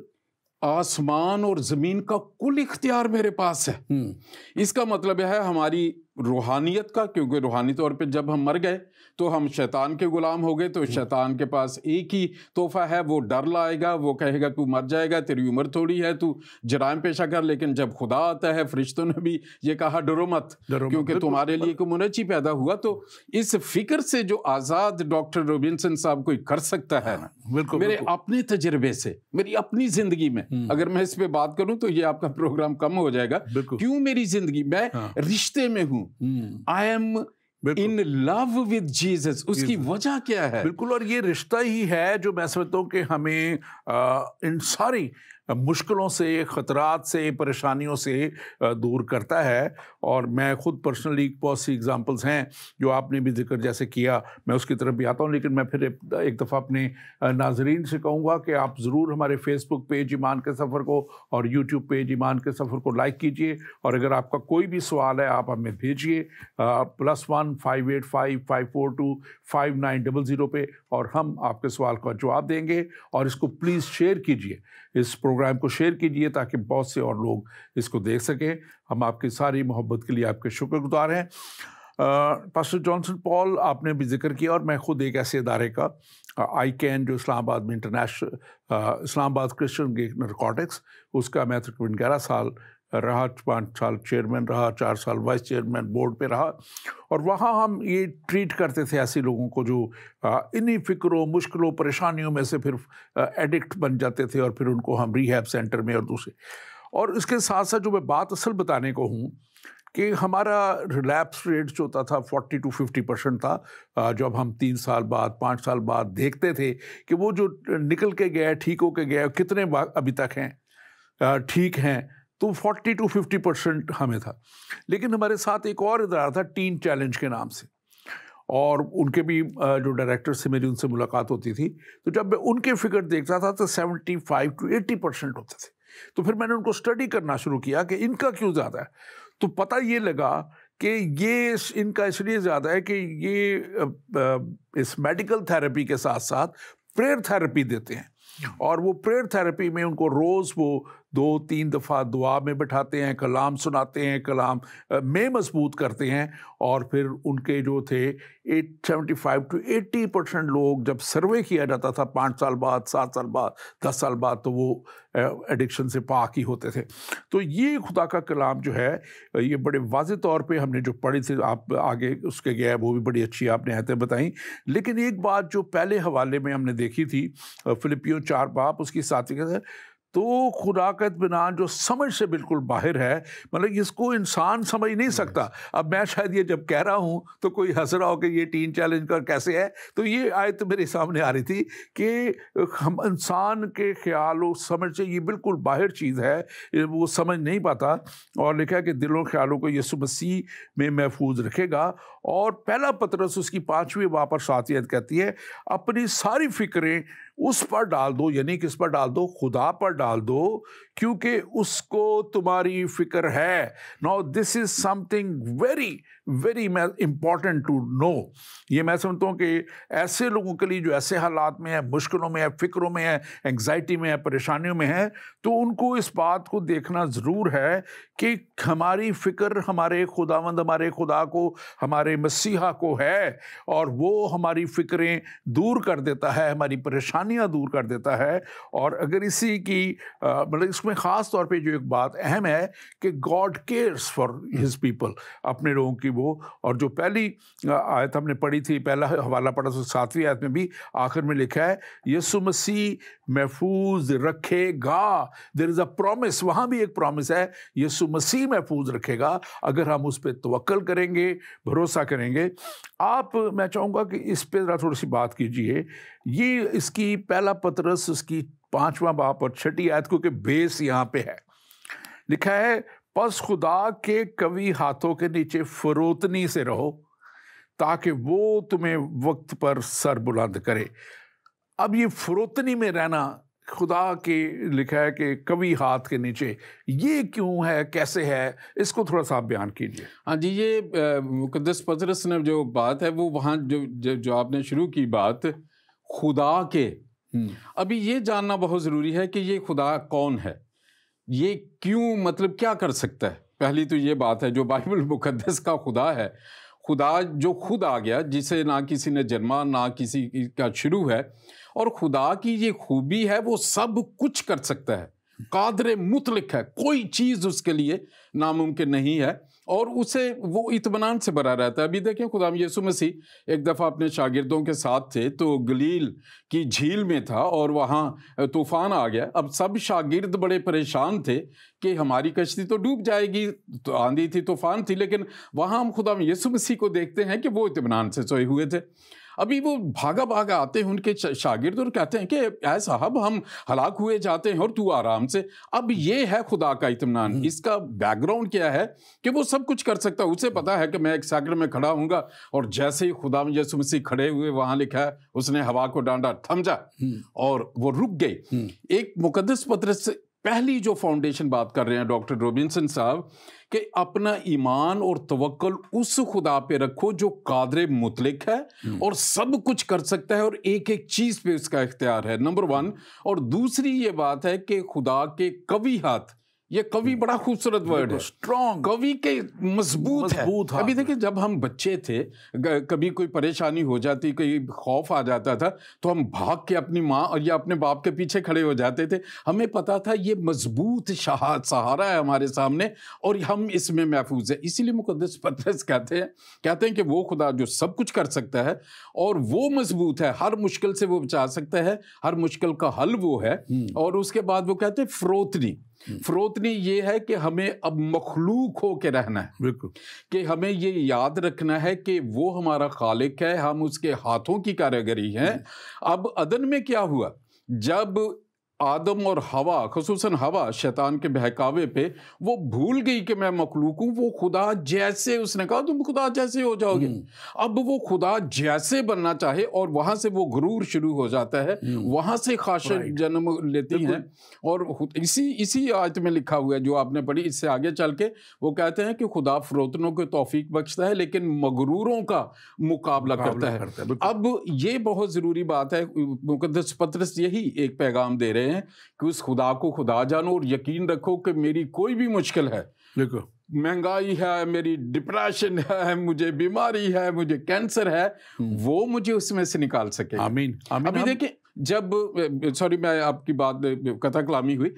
आसमान और जमीन का कुल इख्तियार मेरे पास है हम्म। इसका मतलब है हमारी रूहानियत का क्योंकि रूहानी तौर पे जब हम मर गए तो हम शैतान के ग़ुलाम हो गए तो हम्म। शैतान के पास एक ही तोहफ़ा है वो डर लाएगा वो कहेगा तू मर जाएगा तेरी उम्र थोड़ी है तू जराम पेशा कर लेकिन जब खुदा आता है फरिश्तों ने भी ये कहा डरो मत क्योंकि तुम्हारे लिए कोई मुनची पैदा हुआ तो इस फिक्र से जो आज़ाद डॉक्टर रोबिनसन साहब कोई कर सकता है ना हाँ, मेरे अपने तजर्बे से मेरी अपनी ज़िंदगी में हम्म। अगर मैं इस पर बात करूँ तो ये आपका प्रोग्राम कम हो जाएगा क्यों मेरी ज़िंदगी मैं हाँ। रिश्ते में हूँ हूँ I am in love with Jesus उसकी वजह क्या है बिल्कुल और ये रिश्ता ही है जो मैं समझता हूँ कि हमें आ, इन सारी मुश्किलों से ख़तरात से परेशानियों से दूर करता है और मैं खुद पर्सनली बहुत सी एग्ज़ाम्पल्स हैं जो आपने भी जिक्र जैसे किया मैं उसकी तरफ भी आता हूँ लेकिन मैं फिर एक दफ़ा अपने नाजरीन से कहूँगा कि आप ज़रूर हमारे फेसबुक पेज ईमान के सफ़र को और यूट्यूब पेज ईमान के सफ़र को लाइक कीजिए और अगर आपका कोई भी सवाल है आप हमें भेजिए plus one five eight five five four two five nine double zero पर और हम आपके सवाल का जवाब देंगे और इसको प्लीज़ शेयर कीजिए इस प्रोग्राम को शेयर कीजिए ताकि बहुत से और लोग इसको देख सकें हम आपकी सारी मोहब्बत के लिए आपके शुक्रगुजार हैं पास्टर जॉनसन पॉल आपने भी जिक्र किया और मैं खुद एक ऐसे इदारे का आई कैन जो इस्लामाबाद में इंटरनेशनल इस्लामाबाद क्रिश्चियन के नरकोटिक्स उसका मैं तकरीबन ग्यारह साल रहा पाँच साल चेयरमैन रहा चार साल वाइस चेयरमैन बोर्ड पे रहा और वहाँ हम ये ट्रीट करते थे ऐसे लोगों को जो इन्हीं फिक्रों मुश्किलों परेशानियों में से फिर एडिक्ट बन जाते थे और फिर उनको हम रिहैब सेंटर में और दूसरे और इसके साथ साथ जो मैं बात असल बताने को हूँ कि हमारा रिलैप्स रेट जो होता था फोर्टी टू फिफ्टी परसेंट था जब हम तीन साल बाद पाँच साल बाद देखते थे कि वो जो निकल के गया ठीक हो के गया कितने अभी तक हैं ठीक हैं तो 40 टू 50 परसेंट हमें था लेकिन हमारे साथ एक और इदारा था टीन चैलेंज के नाम से और उनके भी जो डायरेक्टर से मेरी उनसे मुलाकात होती थी तो जब मैं उनके फिगर देखता था तो 75 टू 80 परसेंट होते थे तो फिर मैंने उनको स्टडी करना शुरू किया कि इनका क्यों ज़्यादा है तो पता ये लगा कि ये इनका इसलिए ज़्यादा है कि ये इस मेडिकल थेरेपी के साथ साथ प्रेयर थेरेपी देते हैं हाँ। और वो प्रेयर थेरेपी में उनको रोज़ वो दो तीन दफ़ा दुआ में बैठाते हैं कलाम सुनाते हैं कलाम में मजबूत करते हैं और फिर उनके जो थे eight seventy five to eighty percent लोग जब सर्वे किया जाता था पाँच साल बाद सात साल बाद दस साल बाद तो वो एडिक्शन से पाक ही होते थे तो ये खुदा का कलाम जो है ये बड़े वाज तौर पे हमने जो पढ़ी थी आप आगे उसके गए वो भी बड़ी अच्छी आपने हतें बताई लेकिन एक बात जो पहले हवाले में हमने देखी थी फिलिपियो चार बाप उसकी साथी के साथ तो खुदा का इतमान जो समझ से बिल्कुल बाहर है मतलब इसको इंसान समझ नहीं सकता अब मैं शायद ये जब कह रहा हूँ तो कोई हंस रहा हो कि ये टीन चैलेंज कर कैसे है तो ये आयत तो मेरे सामने आ रही थी कि हम इंसान के ख्याल समझ से ये बिल्कुल बाहर चीज़ है वो समझ नहीं पाता और लिखा कि दिलों ख्यालों को यसु मसीह में महफूज रखेगा और पहला पत्रस उसकी पाँचवीं वापस सातियत कहती है अपनी सारी फिक्रें उस पर डाल दो यानी किस पर डाल दो खुदा पर डाल दो क्योंकि उसको तुम्हारी फिक्र है now this is something very very important to know ये मैं समझता हूँ कि ऐसे लोगों के लिए जो ऐसे हालात में है मुश्किलों में है फ़िक्रों में है एंग्जाइटी में है परेशानियों में है तो उनको इस बात को देखना ज़रूर है कि हमारी फ़िक्र हमारे खुदावंद हमारे खुदा को हमारे मसीहा को है और वो हमारी फ़िक्रें दूर कर देता है हमारी परेशानियाँ दूर कर देता है और अगर इसी की मतलब इसमें ख़ास तौर पर जो एक बात अहम है कि God cares for his people अपने लोगों की वो और जो पहली आयत हमने पढ़ी थी पहला हवाला पढ़ा था सातवीं आयत में भी आखिर में लिखा है यसु मसीह महफूज रखेगा देर इज़ अ प्रॉमिस वहाँ भी एक प्रॉमिस है यसु मसीह महफूज रखेगा अगर हम उस पर तवक्ल करेंगे भरोसा करेंगे आप मैं चाहूँगा कि इस पर ज़रा थोड़ी सी बात कीजिए ये इसकी पहला पत्रस उसकी पाँचवा बाप और छठी आयत क्योंकि बेस यहाँ पे है लिखा है बस खुदा के कवि हाथों के नीचे फरोतनी से रहो ताकि वो तुम्हें वक्त पर सर बुलंद करे अब ये फरोतनी में रहना खुदा के लिखा है कि कवि हाथ के नीचे ये क्यों है कैसे है इसको थोड़ा सा आप बयान कीजिए हाँ जी ये मुकदस पदरस ने जो बात है वो वहाँ जो जो, जो आपने शुरू की बात खुदा के हम्म। अभी ये जानना बहुत ज़रूरी है कि ये खुदा कौन है ये क्यों मतलब क्या कर सकता है पहली तो ये बात है जो बाइबल मुकदस का खुदा है खुदा जो खुद आ गया जिसे ना किसी ने जन्मा ना किसी का शुरू है और खुदा की ये खूबी है वो सब कुछ कर सकता है कादर मुतलक है कोई चीज़ उसके लिए नामुमकिन नहीं है और उसे वो इतमान से भरा रहता है अभी देखें खुदाम यसु मसीह एक दफ़ा अपने शागिर्दों के साथ थे तो गलील की झील में था और वहाँ तूफ़ान आ गया अब सब शागिर्द बड़े परेशान थे कि हमारी कश्ती तो डूब जाएगी तो आंधी थी तूफ़ान थी लेकिन वहाँ हम खुदाम यसु मसीह को देखते हैं कि वो इतमान से सोए हुए थे अभी वो भागा भागा आते हैं उनके शागिर्द और कहते हैं कि ऐ साहब हम हलाक हुए जाते हैं और तू आराम से अब ये है खुदा का इतमान हम्म। इसका बैकग्राउंड क्या है कि वो सब कुछ कर सकता है उसे हम्म। पता है कि मैं एक सैकड़ में खड़ा हूँ और जैसे ही खुदा जैसे मसीह खड़े हुए वहाँ लिखा है उसने हवा को डांडा थम जा हम्म। और वो रुक गई एक मुकदस पत्र पहली जो फाउंडेशन बात कर रहे हैं डॉक्टर रोबिनसन साहब कि अपना ईमान और तवक्ल उस खुदा पे रखो जो कादर मुतलिक है हम्म। और सब कुछ कर सकता है और एक एक चीज़ पे उसका इख्तियार है नंबर वन और दूसरी ये बात है कि खुदा के कवि हाथ ये कवि बड़ा खूबसूरत वर्ड है स्ट्रॉन्ग कवि के मजबूत है हाँ। अभी देखिए जब हम बच्चे थे कभी कोई परेशानी हो जाती कोई खौफ आ जाता था तो हम भाग के अपनी माँ और या अपने बाप के पीछे खड़े हो जाते थे हमें पता था ये मजबूत सहारा है हमारे सामने और हम इसमें महफूज है इसीलिए मुकदस पत्रस कहते हैं कहते हैं कि वो खुदा जो सब कुछ कर सकता है और वो मजबूत है हर मुश्किल से वो बचा सकता है हर मुश्किल का हल वो है हम्म। और उसके बाद वो कहते हैं फ्रोतनी हम्म। फरोतनी ये है कि हमें अब मखलूक हो के रहना है बिल्कुल कि हमें ये याद रखना है कि वो हमारा खालिक है हम उसके हाथों की कारीगरी हैं अब अदन में क्या हुआ जब आदम और हवा खसूस हवा शैतान के बहकावे पे वो भूल गई कि मैं मखलूक हूँ वो खुदा जैसे उसने कहा तुम खुदा जैसे हो जाओगे हम्म। अब वो खुदा जैसे बनना चाहे और वहाँ से वो गुरूर शुरू हो जाता है हम्म। वहाँ से खास जन्म लेती हैं और इसी इसी आयत में लिखा हुआ है जो आपने पढ़ी इससे आगे चल के वो कहते हैं कि खुदा फरोतनों को तोफीक बख्शता है लेकिन मगरूरों का मुकाबला करता है अब ये बहुत ज़रूरी बात है मुकदस पत्र यही एक पैगाम दे रहे हैं हैं कि उस खुदा को खुदा जानो और यकीन रखो कि मेरी कोई भी मुश्किल है देखो महंगाई है मेरी डिप्रेशन है मुझे बीमारी है मुझे कैंसर है हम्म। वो मुझे उसमें से निकाल सके आमीन, आमीन अभी देखिए जब सॉरी मैं आपकी बात कथा कलामी हुई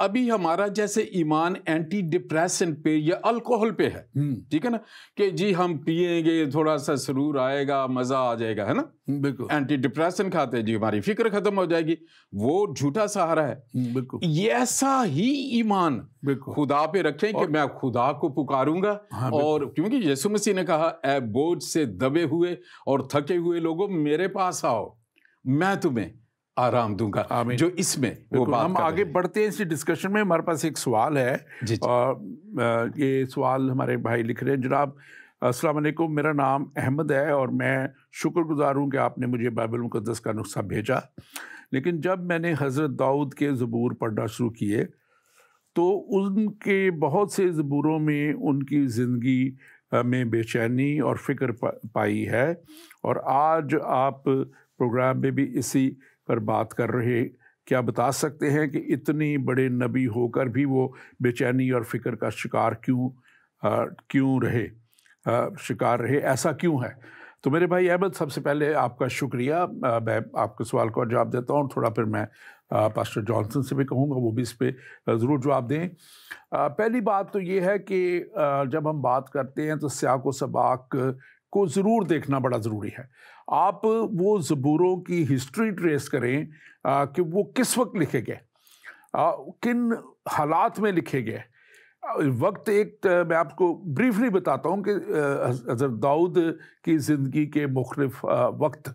अभी हमारा जैसे ईमान एंटी डिप्रेशन पे या अल्कोहल पे है हम्म। ठीक है ना कि जी हम पिएंगे थोड़ा सा सरूर आएगा मज़ा आ जाएगा है ना हम्म, बिल्कुल एंटी डिप्रेशन खाते जी हमारी फिक्र खत्म हो जाएगी वो झूठा सहारा है हम्म, बिल्कुल ये ऐसा ही ईमान खुदा पे रखें कि मैं खुदा को पुकारूंगा हाँ, और क्योंकि यीशु मसीह ने कहा ए बोझ से दबे हुए और थके हुए लोगों मेरे पास आओ मैं तुम्हें आराम दूंगा जो इसमें वो बात हम आगे बढ़ते हैं इस डिस्कशन में हमारे पास एक सवाल है जी जी। आ, ये सवाल हमारे भाई लिख रहे हैं जनाब वालेकुम मेरा नाम अहमद है और मैं शुक्रगुजार हूँ कि आपने मुझे बाइबल मुकदस का नुस्खा भेजा लेकिन जब मैंने हज़रत दाऊद के ज़बूर पढ़ना शुरू किए तो उनके बहुत से ज़बूरों में उनकी ज़िंदगी में बेचैनी और फिक्र पाई है और आज आप प्रोग्राम में भी इसी पर बात कर रहे क्या बता सकते हैं कि इतने बड़े नबी होकर भी वो बेचैनी और फिक्र का शिकार क्यों क्यों रहे आ, शिकार रहे ऐसा क्यों है तो मेरे भाई अहमद सबसे पहले आपका शुक्रिया मैं आपके सवाल का जवाब देता हूँ थोड़ा फिर मैं पास्टर जॉनसन से भी कहूँगा वो भी इस पर ज़रूर जवाब दें पहली बात तो ये है कि जब हम बात करते हैं तो स्याको सबाक को ज़रूर देखना बड़ा ज़रूरी है आप वो ज़बूरों की हिस्ट्री ट्रेस करें आ, कि वो किस वक्त लिखे गए किन हालात में लिखे गए वक्त एक मैं आपको ब्रीफली बताता हूँ कि हज़रत दाऊद की ज़िंदगी के मुख्तफ वक्त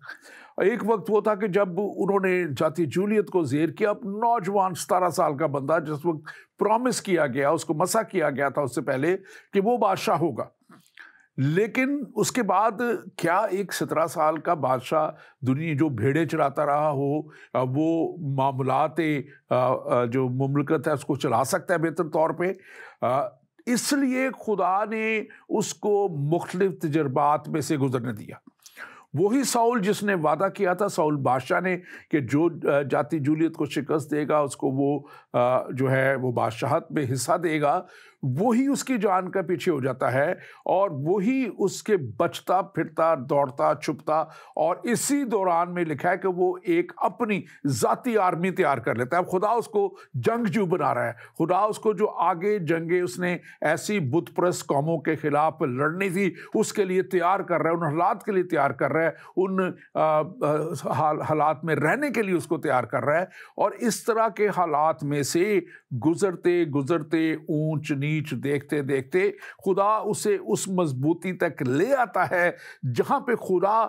एक वक्त वो था कि जब उन्होंने जाति जूलियत को जेर किया अब नौजवान सतारह साल का बंदा जिस वक्त प्रॉमिस किया गया उसको मसा किया गया था उससे पहले कि वो बादशाह होगा लेकिन उसके बाद क्या एक सत्रह साल का बादशाह दुनिया जो भेड़े चलाता रहा हो वो मामलात जो ममलकत है उसको चला सकता है बेहतर तौर पे इसलिए खुदा ने उसको मुख्तलिफ तजर्बात में से गुजरने दिया वही साउल जिसने वादा किया था साउल बादशाह ने कि जो जाति जूलियत को शिकस्त देगा उसको वो जो है वो बादशाहत में हिस्सा देगा वो ही उसकी जान का पीछे हो जाता है और वो ही उसके बचता फिरता दौड़ता छुपता और इसी दौरान में लिखा है कि वो एक अपनी ज़ाती आर्मी तैयार कर लेता है खुदा उसको जंगजू बना रहा है खुदा उसको जो आगे जंगे उसने ऐसी बुतप्रस कौमों के ख़िलाफ़ लड़नी थी उसके लिए तैयार कर रहा है उन हालात के लिए तैयार कर रहा है उन हालात में रहने के लिए उसको तैयार कर रहा है और इस तरह के हालात में से गुज़रते गुज़रते ऊंच नीच बीच देखते देखते खुदा उसे उस मजबूती तक ले आता है जहाँ पे खुदा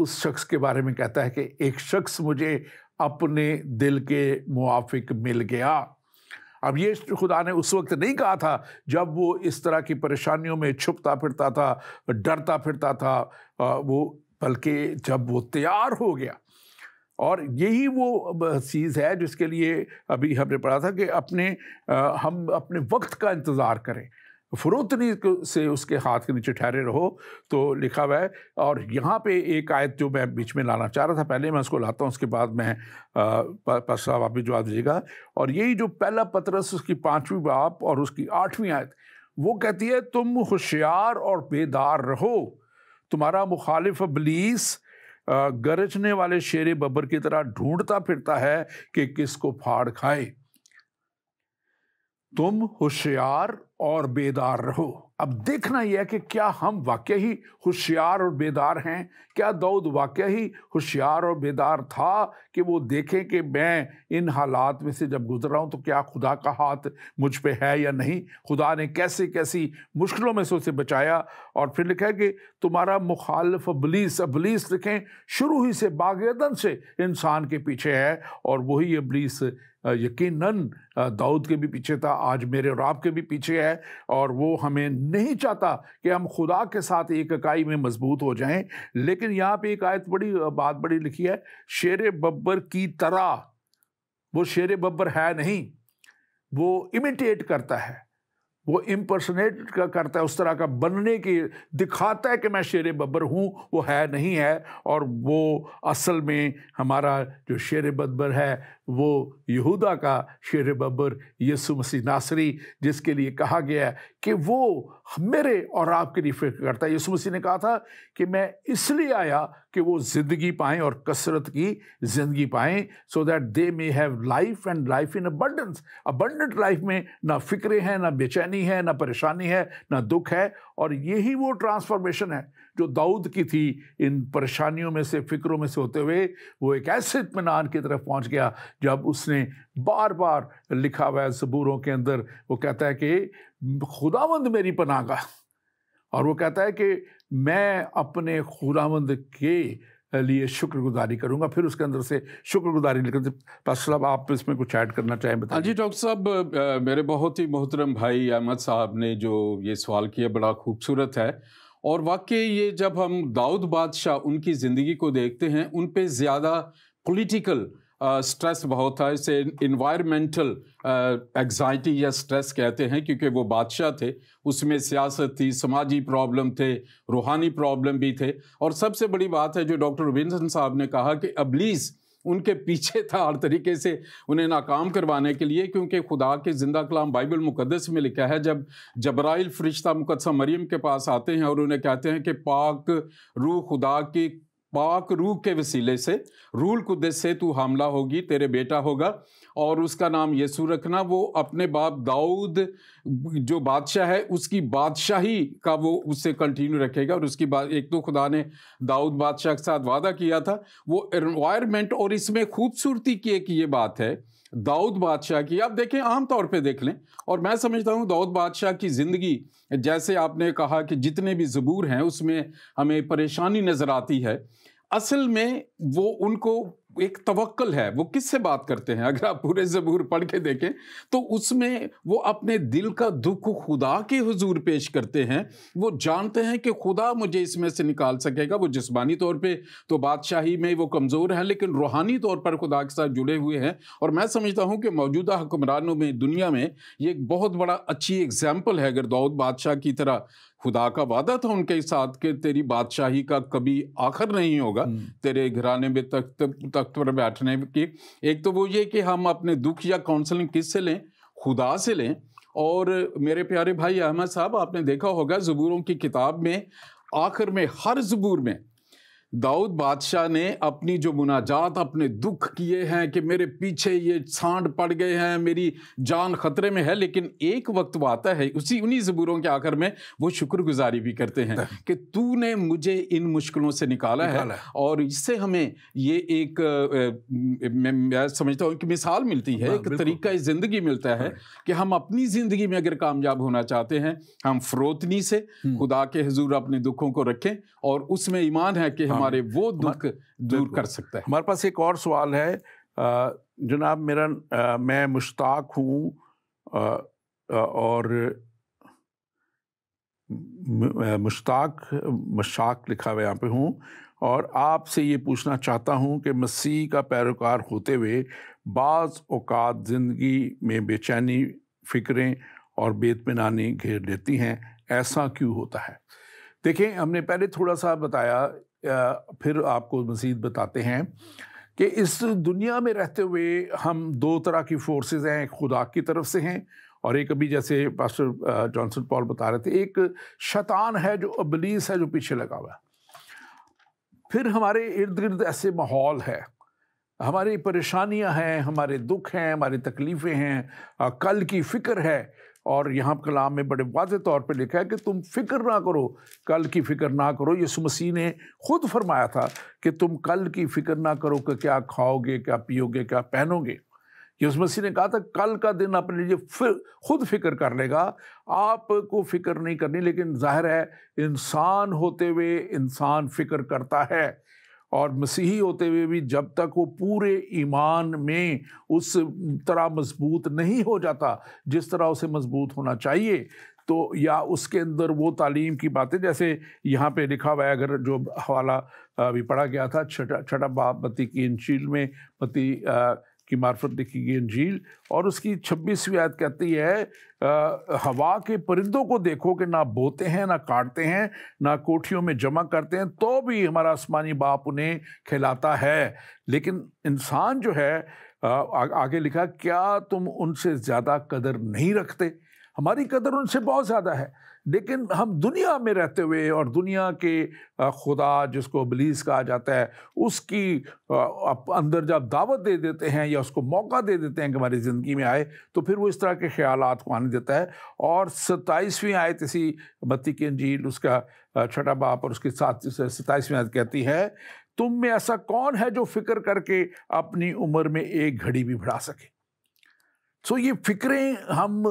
उस शख्स के बारे में कहता है कि एक शख्स मुझे अपने दिल के मुआफिक मिल गया अब ये खुदा ने उस वक्त नहीं कहा था जब वो इस तरह की परेशानियों में छुपता फिरता था डरता फिरता था वो बल्कि जब वो तैयार हो गया और यही वो चीज़ है जिसके लिए अभी हमने पढ़ा था कि अपने आ, हम अपने वक्त का इंतज़ार करें फरोतनी से उसके हाथ के नीचे ठहरे रहो तो लिखा हुआ है और यहाँ पे एक आयत जो मैं बीच में लाना चाह रहा था पहले मैं उसको लाता हूँ उसके बाद मैं पसा वापिस जवाब दीजिएगा और यही जो पहला पत्रस उसकी पाँचवीं बाप और उसकी आठवीं आयत वो कहती है तुम होशियार और बेदार रहो तुम्हारा मुखालिफ बलीस गरजने वाले शेर बबर की तरह ढूंढता फिरता है कि किसको फाड़ खाए तुम होशियार और बेदार रहो अब देखना यह है कि क्या हम वाक्य ही होशियार और बेदार हैं क्या दाऊद वाक्य ही होशियार और बेदार था कि वो देखें कि मैं इन हालात में से जब गुजर रहा हूँ तो क्या खुदा का हाथ मुझ पे है या नहीं खुदा ने कैसे कैसी मुश्किलों में से उसे बचाया और फिर लिखा है कि तुम्हारा मुखालफ अबलीस अबलीस लिखें शुरू ही से बागदन से इंसान के पीछे है और वही अबलीस यकीनन दाऊद के भी पीछे था आज मेरे और आपके भी पीछे है और वो हमें नहीं चाहता कि हम खुदा के साथ एक इकाई में मजबूत हो जाएं लेकिन यहाँ पे एक आयत बड़ी बात बड़ी लिखी है शेर बब्बर की तरह वो शेर बब्बर है नहीं वो इमिटेट करता है वो इम्पर्सनेट का करता है उस तरह का बनने की दिखाता है कि मैं शेर बब्बर हूँ वो है नहीं है और वो असल में हमारा जो शेर बब्बर है वो यहूदा का शेर बब्बर यसु मसीह नासरी जिसके लिए कहा गया कि वो मेरे और आपके लिए फिक्र करता है यसु मसीह ने कहा था कि मैं इसलिए आया कि वो ज़िंदगी पाएँ और कसरत की ज़िंदगी पाएँ so that they may have life and life in abundance abundant life में ना फिक्रे हैं ना बेचैनी है ना परेशानी है ना दुख है और यही वो ट्रांसफॉर्मेशन है जो दाऊद की थी इन परेशानियों में से फिक्रों में से होते हुए वो एक ऐसे इतमान की तरफ पहुंच गया जब उसने बार बार लिखा हुआ है जबूरों के अंदर वो कहता है कि खुदावंद मेरी पनागा और वो कहता है कि मैं अपने खुदावंद के लिए शुक्रगुजारी करूंगा फिर उसके अंदर से शुक्रगुजारी पास साहब आप इसमें कुछ ऐड करना चाहें बता हाँ जी डॉक्टर साहब मेरे बहुत ही मोहतरम भाई अहमद साहब ने जो ये सवाल किया बड़ा खूबसूरत है और वाकई ये जब हम दाऊद बादशाह उनकी ज़िंदगी को देखते हैं उन पे ज़्यादा पॉलिटिकल स्ट्रेस बहुत था इसे इन्वायरमेंटल एग्जाइटी या स्ट्रेस कहते हैं क्योंकि वो बादशाह थे उसमें सियासत थी समाजी प्रॉब्लम थे रूहानी प्रॉब्लम भी थे और सबसे बड़ी बात है जो डॉक्टर रविंद्रन साहब ने कहा कि अबलीस उनके पीछे था हर तरीके से उन्हें नाकाम करवाने के लिए क्योंकि खुदा के ज़िंदा कलाम बाइबल मुकदस में लिखा है जब जबराइल फरिश्ता मुकदसा मरीम के पास आते हैं और उन्हें कहते हैं कि पाक रूह खुदा की पाक रूह के वसीले से रूल कुदस से तू हमला होगी तेरे बेटा होगा और उसका नाम यसु रखना वो अपने बाप दाऊद जो बादशाह है उसकी बादशाही का वो उससे कंटिन्यू रखेगा और उसकी बात एक तो खुदा ने दाऊद बादशाह के साथ वादा किया था वो एनवायरमेंट और इसमें खूबसूरती की एक ये बात है दाऊद बादशाह की आप देखें आम तौर पे देख लें और मैं समझता हूँ दाऊद बादशाह की ज़िंदगी जैसे आपने कहा कि जितने भी ज़बूर हैं उसमें हमें परेशानी नज़र आती है असल में वो उनको एक तवक्ल है वो किससे बात करते हैं अगर आप पूरे जबूर पढ़ के देखें तो उसमें वो अपने दिल का दुख खुदा के हुजूर पेश करते हैं वो जानते हैं कि खुदा मुझे इसमें से निकाल सकेगा वो जिस्मानी तौर पे तो बादशाही में वो कमज़ोर है लेकिन रूहानी तौर पर खुदा के साथ जुड़े हुए हैं और मैं समझता हूँ कि मौजूदा हुक्मरानों में दुनिया में ये एक बहुत बड़ा अच्छी एग्जाम्पल है अगर दाऊद बादशाह की तरह खुदा का वादा था उनके साथ के तेरी बादशाही का कभी आखिर नहीं होगा हम्म। तेरे घराने में तख्त तख्त पर बैठने की एक तो वो ये कि हम अपने दुख या काउंसलिंग किससे लें खुदा से लें और मेरे प्यारे भाई अहमद साहब आपने देखा होगा ज़बूरों की किताब में आखिर में हर ज़बूर में दाऊद बादशाह ने अपनी जो मुनाजात अपने दुख किए हैं कि मेरे पीछे ये छांड पड़ गए हैं मेरी जान खतरे में है लेकिन एक वक्त वो आता है उसी उन्हीं जबूरों के आखिर में वो शुक्रगुजारी भी करते हैं कि तू ने मुझे इन मुश्किलों से निकाला, निकाला है, है और इससे हमें ये एक मैं, मैं समझता हूँ कि मिसाल मिलती है हाँ, एक तरीका ज़िंदगी मिलता है हाँ। कि हम अपनी ज़िंदगी में अगर कामयाब होना चाहते हैं हम फ्रोतनी से हम्म। खुदा के हजूर अपने दुखों को रखें और उसमें ईमान है कि हाँ। हम हमारे वो दुख दूर कर सकता है हमारे पास एक और सवाल है जनाब मेरा मैं मुश्ताक हूँ और मुश्ताक मशाक लिखा हुआ यहाँ पे हूँ और आपसे ये पूछना चाहता हूँ कि मसीह का पैरोकार होते हुए बाज़ अवकात ज़िंदगी में बेचैनी फ़िक्रें और बेतमिनानी घेर लेती हैं ऐसा क्यों होता है देखें हमने पहले थोड़ा सा बताया फिर आपको मज़ीद बताते हैं कि इस दुनिया में रहते हुए हम दो तरह की फोर्सेस हैं एक खुदा की तरफ से हैं और एक अभी जैसे पास्टर जॉनसन पॉल बता रहे थे एक शैतान है जो अबलीस है जो पीछे लगा हुआ है फिर हमारे इर्द गिर्द ऐसे माहौल है हमारी परेशानियां हैं हमारे दुख हैं हमारी तकलीफ़ें हैं कल की फ़िक्र है और यहाँ कलाम में बड़े वाज तौर पर लिखा है कि तुम फिक्र ना करो कल की फ़िक्र ना करो यीशु मसीह ने खुद फरमाया था कि तुम कल की फ़िक्र ना करो कि क्या खाओगे क्या पियोगे क्या पहनोगे उस मसीह ने कहा था कल का दिन अपने लिए फिर खुद फिक्र कर लेगा आपको फिक्र नहीं करनी लेकिन जाहिर है इंसान होते हुए इंसान फिक्र करता है और मसीही होते हुए भी जब तक वो पूरे ईमान में उस तरह मजबूत नहीं हो जाता जिस तरह उसे मजबूत होना चाहिए तो या उसके अंदर वो तालीम की बातें जैसे यहाँ पे लिखा हुआ है अगर जो हवाला अभी पढ़ा गया था छठा छठा बाप मती की इंचील में मती की मार्फत लिखी गई अंजील और उसकी छब्बीसवीं आयत कहती है आ, हवा के परिंदों को देखो कि ना बोते हैं ना काटते हैं ना कोठियों में जमा करते हैं तो भी हमारा आसमानी बाप उन्हें खिलाता है लेकिन इंसान जो है आ, आगे लिखा क्या तुम उनसे ज़्यादा कदर नहीं रखते हमारी कदर उनसे बहुत ज़्यादा है लेकिन हम दुनिया में रहते हुए और दुनिया के खुदा जिसको बलीस कहा जाता है उसकी अंदर जब दावत दे देते हैं या उसको मौका दे देते हैं कि हमारी ज़िंदगी में आए तो फिर वो इस तरह के ख्याल को आने देता है और सत्ताईसवीं आयत इसी बत्ती की अंजील उसका छठा बाप और उसके साथ सत्ताईसवीं आयत कहती है तुम में ऐसा कौन है जो फिक्र करके अपनी उम्र में एक घड़ी भी बढ़ा सके सो ये फिक्रें हम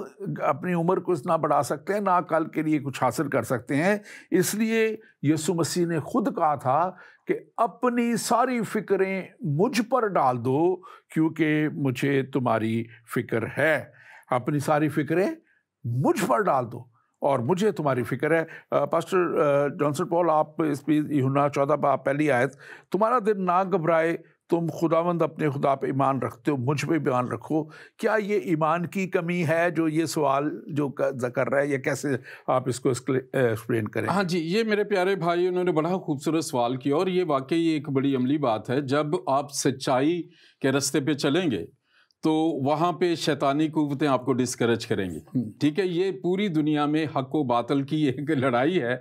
अपनी उम्र को ना बढ़ा सकते हैं ना कल के लिए कुछ हासिल कर सकते हैं इसलिए यसु मसीह ने खुद कहा था कि अपनी सारी फिक्रें मुझ पर डाल दो क्योंकि मुझे तुम्हारी फिक्र है अपनी सारी फिक्रें मुझ पर डाल दो और मुझे तुम्हारी फिक्र है पास्टर जॉनसन पॉल आप इस यूना चौदह पर पहली आयत तुम्हारा दिन ना घबराए तुम खुदावंद अपने खुदा पे ईमान रखते हो मुझ पे ईमान रखो क्या ये ईमान की कमी है जो ये सवाल जो कर रहा है या कैसे आप इसको एक्सप्लेन करें हाँ जी ये मेरे प्यारे भाई उन्होंने बड़ा खूबसूरत सवाल किया और ये वाकई एक बड़ी अमली बात है जब आप सच्चाई के रास्ते पे चलेंगे तो वहाँ पे शैतानी कुतें आपको डिस्करेज करेंगी हम्म। ठीक है ये पूरी दुनिया में हक व बातल की एक लड़ाई है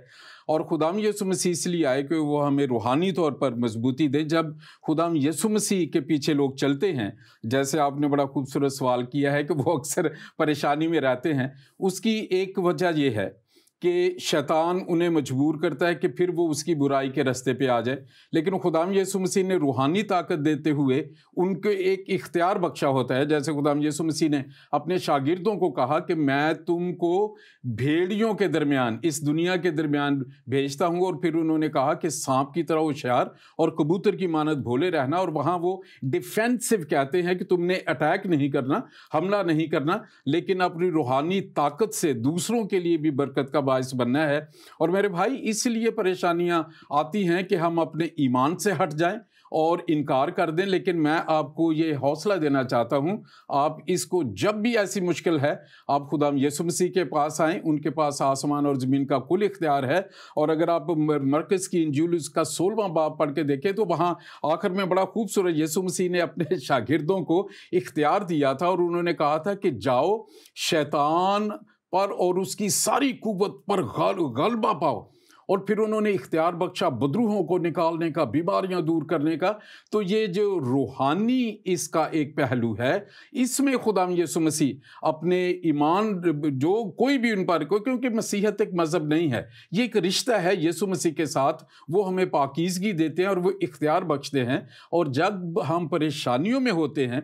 और खुदाम यसु मसीह इसलिए आए कि वो हमें रूहानी तौर पर मजबूती दें जब खुदाम यसु मसीह के पीछे लोग चलते हैं जैसे आपने बड़ा खूबसूरत सवाल किया है कि वो अक्सर परेशानी में रहते हैं उसकी एक वजह यह है कि शैतान उन्हें मजबूर करता है कि फिर वो उसकी बुराई के रास्ते पे आ जाए लेकिन खुदाम यसु मसीह ने रूहानी ताकत देते हुए उनके एक इख्तियार बख्शा होता है जैसे खुदाम यसु मसीह ने अपने शागिर्दों को कहा कि मैं तुमको भेड़ियों के दरमियान इस दुनिया के दरमियान भेजता हूँ और फिर उन्होंने कहा कि सांप की तरह होशियार और कबूतर की मानत भोले रहना और वहाँ वो डिफेंसिव कहते हैं कि तुमने अटैक नहीं करना हमला नहीं करना लेकिन अपनी रूहानी ताकत से दूसरों के लिए भी बरकत का बायस बनना है और मेरे भाई इसलिए परेशानियाँ आती हैं कि हम अपने ईमान से हट जाएं और इनकार कर दें लेकिन मैं आपको ये हौसला देना चाहता हूं आप इसको जब भी ऐसी मुश्किल है आप खुदा यसु मसीह के पास आएँ उनके पास आसमान और ज़मीन का कुल इख्तियार है और अगर आप मरकज़ की इंजुल उसका सोलवा बाप पढ़ के देखें तो वहाँ आखिर में बड़ा खूबसूरत यसु मसीह ने अपने शागिर्दों को इख्तियार दिया था और उन्होंने कहा था कि जाओ शैतान पर और उसकी सारी कुवत पर गल, गलबा पाओ और फिर उन्होंने इख्तियार बख्शा बदरूहों को निकालने का बीमारियां दूर करने का तो ये जो रूहानी इसका एक पहलू है इसमें खुदा यसु मसीह अपने ईमान जो कोई भी उन पर को क्योंकि मसीहत एक मज़हब नहीं है ये एक रिश्ता है यसु मसीह के साथ वो हमें पाकिजगी देते हैं और वो इख्तियार बख्शते हैं और जब हम परेशानियों में होते हैं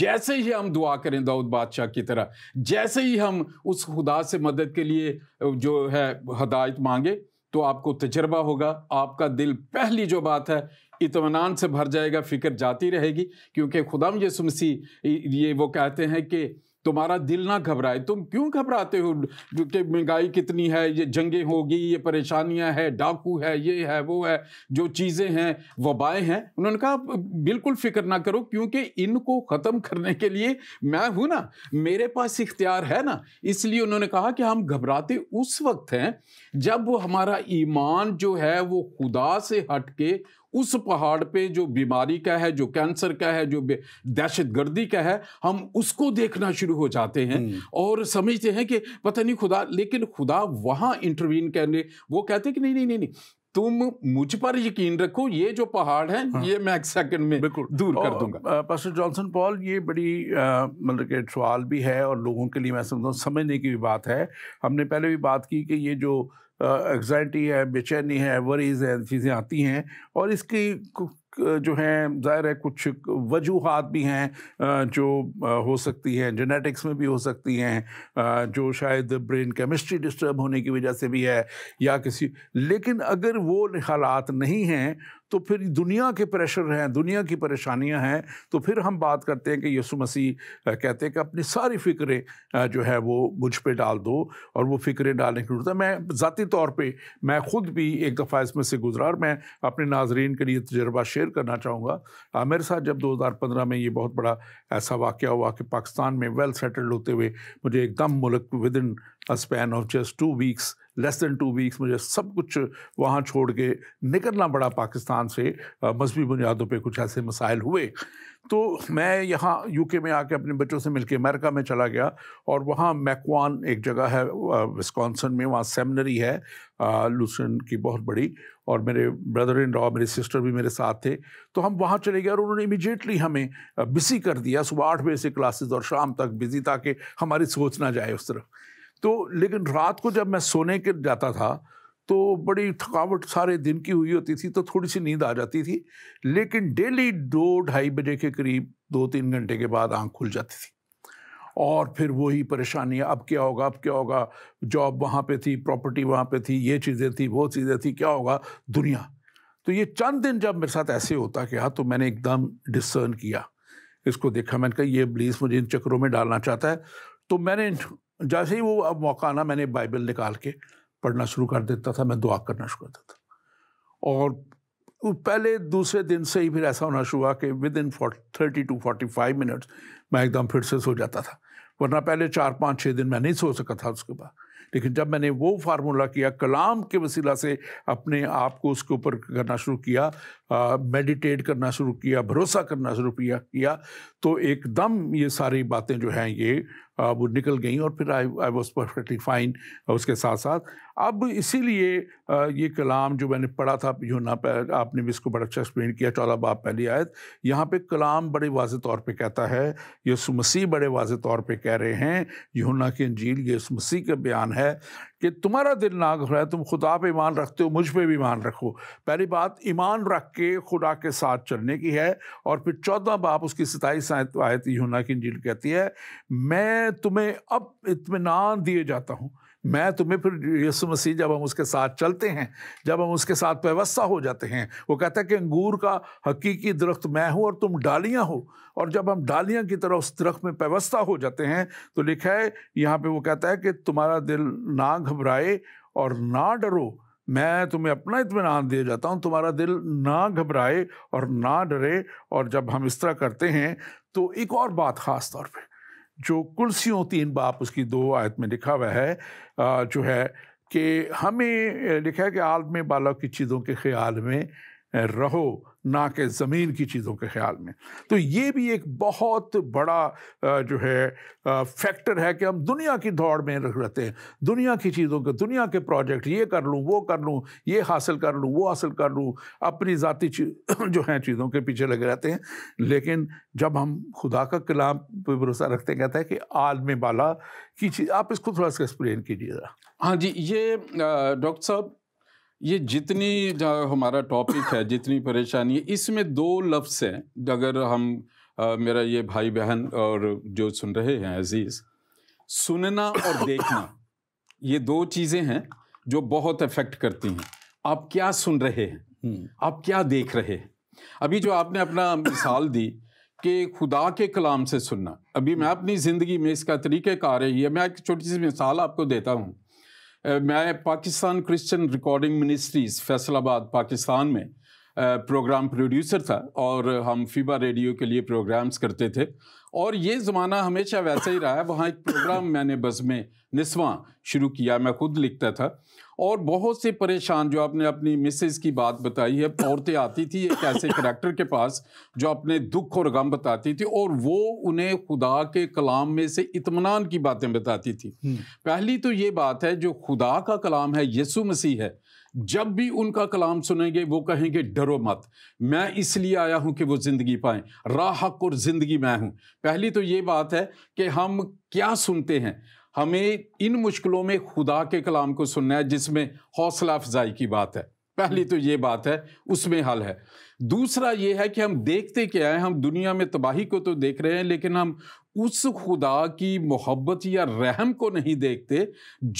जैसे ही हम दुआ करें दाऊद बादशाह की तरह जैसे ही हम उस खुदा से मदद के लिए जो है हदायत मांगे तो आपको तजर्बा होगा आपका दिल पहली जो बात है इतमान से भर जाएगा फिक्र जाती रहेगी क्योंकि खुदाम यसुमसी ये वो कहते हैं कि तुम्हारा दिल ना घबराए तुम क्यों घबराते हो कि महंगाई कितनी है ये जंगें होगी ये परेशानियां है डाकू है ये है वो है जो चीज़ें हैं वबाएँ हैं उन्होंने कहा बिल्कुल फिक्र ना करो क्योंकि इनको ख़त्म करने के लिए मैं हूँ ना मेरे पास इख्तियार है ना इसलिए उन्होंने कहा कि हम घबराते उस वक्त हैं जब वो हमारा ईमान जो है वो खुदा से हट के उस पहाड़ पे जो बीमारी का है जो कैंसर का है जो दहशत गर्दी का है हम उसको देखना शुरू हो जाते हैं हम्म। और समझते हैं कि पता नहीं खुदा लेकिन खुदा वहाँ इंटरवीन करने वो कहते हैं कि नहीं नहीं नहीं नहीं तुम मुझ पर यकीन रखो ये जो पहाड़ है हाँ, ये मैं एक सेकंड में बिल्कुल दूर कर दूंगा पास्टर जॉनसन पॉल ये बड़ी मतलब के सवाल भी है और लोगों के लिए मैं समझता हूँ समझने की भी बात है हमने पहले भी बात की कि ये जो एग्जाइटी है बेचैनी है वरीज है चीज़ें आती हैं और इसकी जो है ज़ाहिर है कुछ वजूहत भी हैं जो हो सकती हैं जेनेटिक्स में भी हो सकती हैं जो शायद ब्रेन केमिस्ट्री डिस्टर्ब होने की वजह से भी है या किसी लेकिन अगर वो हालात नहीं हैं तो फिर दुनिया के प्रेशर हैं दुनिया की परेशानियां हैं तो फिर हम बात करते हैं कि यसु मसीह कहते हैं कि अपनी सारी फ़िक्रें जो है वो मुझ पर डाल दो और वो फ़िक्रें डालने की जरूरत है मैं ज़ाती तौर पर मैं ख़ुद भी एक दफ़ा इसमें से गुजरा और मैं अपने नाजरीन के लिए तजर्बा शेयर करना चाहूँगा मेरे साथ जब दो हज़ार पंद्रह में ये बहुत बड़ा ऐसा वाक़ हुआ कि पाकिस्तान में वेल सेटल्ड होते हुए मुझे एकदम मुल्क within span of just two weeks less than two weeks मुझे सब कुछ वहाँ छोड़ के निकलना पड़ा पाकिस्तान से मजहबी बुनियादों पर कुछ ऐसे मसाइल हुए तो मैं यहाँ यूके में आके अपने बच्चों से मिलके अमेरिका में चला गया और वहाँ मैकवान एक जगह है विस्कॉन्सन में वहाँ सेमिनरी है लूसन की बहुत बड़ी और मेरे ब्रदर इन लॉ मेरे सिस्टर भी मेरे साथ थे तो हम वहाँ चले गए और उन्होंने इमिजिएटली हमें बिज़ी कर दिया सुबह आठ बजे से क्लासेज और शाम तक बिज़ी ताकि हमारी सोच ना जाए उस तरफ तो लेकिन रात को जब मैं सोने के जाता था तो बड़ी थकावट सारे दिन की हुई होती थी तो थोड़ी सी नींद आ जाती थी लेकिन डेली दो ढाई बजे के करीब दो तीन घंटे के बाद आँख खुल जाती थी और फिर वही परेशानी अब क्या होगा अब क्या होगा जॉब वहाँ पे थी प्रॉपर्टी वहाँ पे थी ये चीज़ें थी वो चीज़ें थी क्या होगा दुनिया तो ये चंद दिन जब मेरे साथ ऐसे होता क्या तो मैंने एकदम डिसर्न किया इसको देखा मैंने कहा ये ब्लीज मुझे इन चक्करों में डालना चाहता है तो मैंने जैसे ही वो अब मौका आना मैंने बाइबल निकाल के पढ़ना शुरू कर देता था मैं दुआ करना शुरू करता था और पहले दूसरे दिन से ही फिर ऐसा होना शुरू हुआ कि within thirty to forty five minutes मैं एकदम फिर से सो जाता था वरना पहले चार पाँच छः दिन मैं नहीं सो सका था उसके बाद लेकिन जब मैंने वो फार्मूला किया कलाम के वसीला से अपने आप को उसके ऊपर करना शुरू किया मेडिटेट करना शुरू किया भरोसा करना शुरू किया किया तो एकदम ये सारी बातें जो हैं ये वो निकल गई और फिर I I was perfectly fine उसके साथ साथ अब इसीलिए ये कलाम जो मैंने पढ़ा था यूना पे आपने भी इसको बड़ा अच्छा एक्सप्लेन किया चौदह बाप पहली आयत यहाँ पे कलाम बड़े वाज तौर पे कहता है यसु मसीह बड़े वाज तौर पे कह रहे हैं यूना की अंजील यसु मसीह का बयान है कि तुम्हारा दिल ना घबराए तुम खुदा पे ईमान रखते हो मुझ पर भी ईमान रखो पहली बात ईमान रख के खुदा के साथ चलने की है और फिर चौदह बाप उसकी सताईस आयत यूना की अंजील कहती है मैं तुम्हें अब इतमान दिए जाता हूँ मैं तुम्हें फिर यीशु मसीह जब हम उसके साथ चलते हैं जब हम उसके साथ व्यवस्था हो जाते हैं वो कहता है कि अंगूर का हकीकी दरख्त मैं हूँ और तुम डालियाँ हो और जब हम डालियाँ की तरह उस दरख्त में व्यवस्था हो जाते हैं तो लिखा है यहाँ पे वो कहता है कि तुम्हारा दिल ना घबराए और ना डरो मैं तुम्हें अपना इतमान दिया जाता हूँ तुम्हारा दिल ना घबराए और ना डरे और जब हम इस तरह करते हैं तो एक और बात ख़ास तौर पर जो कुर्सियों तीन बाप उसकी दो आयत में लिखा हुआ है जो है कि हमें लिखा है कि आलम बाला की चीज़ों के ख्याल में रहो ना कि ज़मीन की चीज़ों के ख्याल में तो ये भी एक बहुत बड़ा जो है फैक्टर है कि हम दुनिया की दौड़ में रहते हैं दुनिया की चीज़ों के दुनिया के प्रोजेक्ट ये कर लूँ वो कर लूँ ये हासिल कर लूँ वो हासिल कर लूँ अपनी ज़ाती जो हैं चीज़ों के पीछे लगे रहते हैं लेकिन जब हम खुदा का कलाम पर भरोसा रखते कहते हैं कि आलम बाला की चीज़ आप इसको थोड़ा सा एक्सप्लेन कीजिएगा हाँ जी ये डॉक्टर साहब ये जितनी हमारा टॉपिक है जितनी परेशानी है इसमें दो लफ्स हैं अगर हम आ, मेरा ये भाई बहन और जो सुन रहे हैं अजीज़ सुनना और देखना ये दो चीज़ें हैं जो बहुत अफेक्ट करती हैं आप क्या सुन रहे हैं हम्म। आप क्या देख रहे हैं अभी जो आपने अपना मिसाल दी कि खुदा के कलाम से सुनना अभी मैं अपनी ज़िंदगी में इसका तरीक़ेकार है मैं एक छोटी सी मिसाल आपको देता हूँ मैं Pakistan Christian recording ministries Faisalabad Pakistan में प्रोग्राम प्रोड्यूसर था और हम फीबा रेडियो के लिए प्रोग्राम्स करते थे और ये ज़माना हमेशा वैसा ही रहा है वहाँ एक प्रोग्राम मैंने बस में निस्वा शुरू किया मैं खुद लिखता था और बहुत से परेशान जो आपने अपनी मिसेज़ की बात बताई है औरतें आती थी एक ऐसे करेक्टर के पास जो अपने दुख और गम बताती थी और वो उन्हें खुदा के कलाम में से इतमान की बातें बताती थी हम्म। पहली तो ये बात है जो खुदा का कलाम है यसु मसीह है जब भी उनका कलाम सुनेंगे वो कहेंगे डरो मत मैं इसलिए आया हूँ कि वो ज़िंदगी पाए राह हक और ज़िंदगी मैं हूं पहली तो ये बात है कि हम क्या सुनते हैं हमें इन मुश्किलों में खुदा के कलाम को सुनना है जिसमें हौसला अफजाई की बात है पहली तो ये बात है उसमें हल है दूसरा ये है कि हम देखते क्या है हम दुनिया में तबाही को तो देख रहे हैं लेकिन हम उस खुदा की मोहब्बत या रहम को नहीं देखते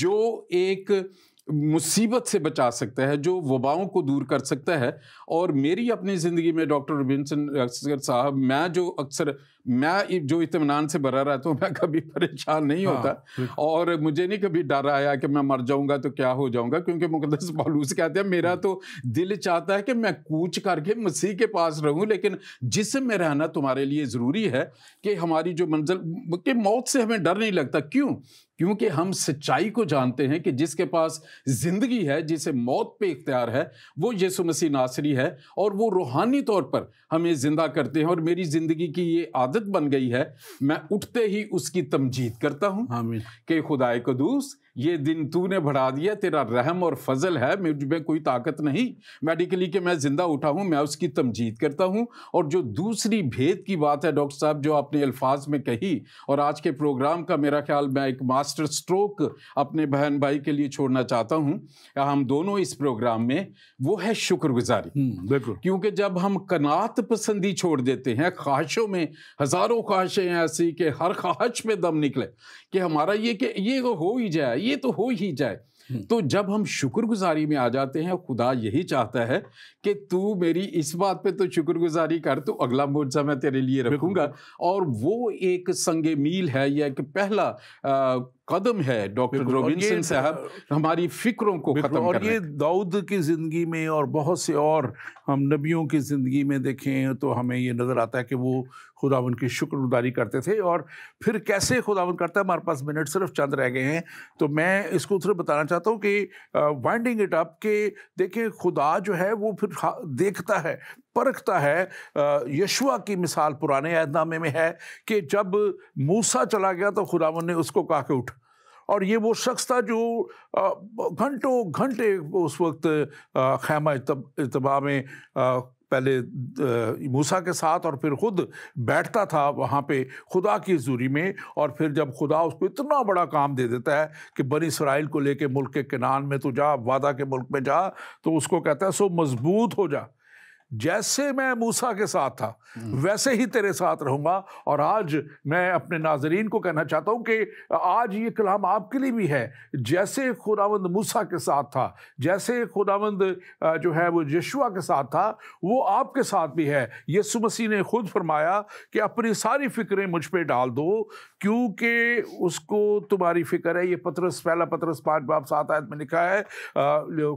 जो एक मुसीबत से बचा सकता है जो वबाओं को दूर कर सकता है और मेरी अपनी ज़िंदगी में डॉक्टर रविंसन साहब मैं जो अक्सर मैं जो इतमान से भरा रहता हूँ मैं कभी परेशान नहीं हाँ, होता और मुझे नहीं कभी डर आया कि मैं मर जाऊँगा तो क्या हो जाऊँगा क्योंकि मुकदस पालूस कहते हैं मेरा हाँ। तो दिल चाहता है कि मैं कूच करके मसीह के पास रहूँ लेकिन जिसम में रहना तुम्हारे लिए ज़रूरी है कि हमारी जो मंजिल के मौत से हमें डर नहीं लगता क्यों क्योंकि हम सच्चाई को जानते हैं कि जिसके पास ज़िंदगी है जिसे मौत पे इख्तियार है वो यीशु मसीह नासरी है और वो रूहानी तौर पर हमें ज़िंदा करते हैं और मेरी ज़िंदगी की ये आदत बन गई है मैं उठते ही उसकी तमजीद करता हूँ कि खुदाए कदूस ये दिन तूने बढ़ा दिया तेरा रहम और फजल है मुझ में कोई ताकत नहीं मेडिकली के मैं ज़िंदा उठा हूँ मैं उसकी तमजीद करता हूँ और जो दूसरी भेद की बात है डॉक्टर साहब जो आपने अल्फाज में कही और आज के प्रोग्राम का मेरा ख्याल मैं एक मास्टर स्ट्रोक अपने बहन भाई के लिए छोड़ना चाहता हूँ हम दोनों इस प्रोग्राम में वो है शुक्रगुजारी हम्म, बिल्कुल क्योंकि जब हम कनात पसंदी छोड़ देते हैं ख्वाहिशों में हज़ारों ख्वाहिशें ऐसी कि हर ख्वाहिश में दम निकले कि हमारा ये कि ये हो ही जाए ये तो हो ही जाए हम्म। तो जब हम शुक्रगुजारी में आ जाते हैं खुदा यही चाहता है कि तू मेरी इस बात पे तो शुक्रगुजारी कर तो अगला मोर्चा मैं तेरे लिए रखूंगा और वो एक संग मील है या एक पहला आ, कदम है डॉक्टर रोबिन्सन साहब हमारी फिक्रों को खत्म और ये दाऊद की ज़िंदगी में और बहुत से और हम नबियों की ज़िंदगी में देखें तो हमें ये नज़र आता है कि वो खुदा उनकी शुक्रगुजारी करते थे और फिर कैसे खुदा उन करता है हमारे पास मिनट सिर्फ चंद रह गए हैं तो मैं इसको सिर्फ बताना चाहता हूँ कि वाइंडिंग इट अप के देखें खुदा जो है वो फिर देखता है परखता है यशुआ की मिसाल पुराने ऐदनामे में है कि जब मूसा चला गया तो खुदावन ने उसको कहा कि उठ और ये वो शख्स था जो घंटों घंटे उस वक्त खैमा इतबा में पहले मूसा के साथ और फिर ख़ुद बैठता था वहाँ पे खुदा की जूरी में और फिर जब खुदा उसको इतना बड़ा काम दे देता है कि बनी इसराइल को लेके मुल्क के किनान में तो जा वादा के मुल्क में जा तो उसको कहता है सो मजबूत हो जा जैसे मैं मूसा के साथ था हम्म। वैसे ही तेरे साथ रहूंगा और आज मैं अपने नाजरीन को कहना चाहता हूं कि आज ये कलाम आपके लिए भी है जैसे खुदावंद मूसा के साथ था जैसे खुदावंद जो है वो यशुआ के साथ था वो आपके साथ भी है यसु मसीह ने खुद फरमाया कि अपनी सारी फिक्रें मुझ पर डाल दो क्योंकि उसको तुम्हारी फिक्र है ये पत्रस पहला पत्रस पाँच बाप सात आयत में लिखा है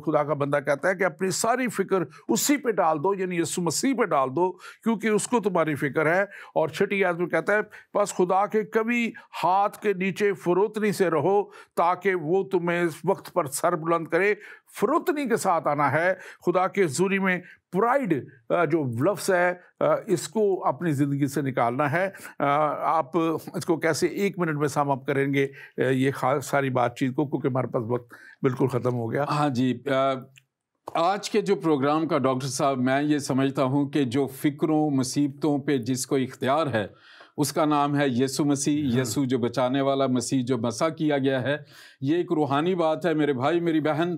खुदा का बंदा कहता है कि अपनी सारी फिक्र उसी पर डाल दो लेकिन यसु मसीह पर डाल दो क्योंकि उसको तुम्हारी फिक्र है और छठी याद में कहता है बस खुदा के कभी हाथ के नीचे फरोतनी से रहो ताकि वो तुम्हें इस वक्त पर सर बुलंद करे फरोतनी के साथ आना है खुदा के जूरी में प्राइड जो लफ्स है इसको अपनी ज़िंदगी से निकालना है आप इसको कैसे एक मिनट में साम अप करेंगे ये खास सारी बातचीत को क्योंकि हमारे पास वक्त बिल्कुल ख़त्म हो गया हाँ जी आ... आज के जो प्रोग्राम का डॉक्टर साहब मैं ये समझता हूँ कि जो फ़िक्रों मुसीबतों पे जिसको इख्तियार है उसका नाम है यसु मसीह हाँ। यसु जो बचाने वाला मसीह जो मसा किया गया है ये एक रूहानी बात है मेरे भाई मेरी बहन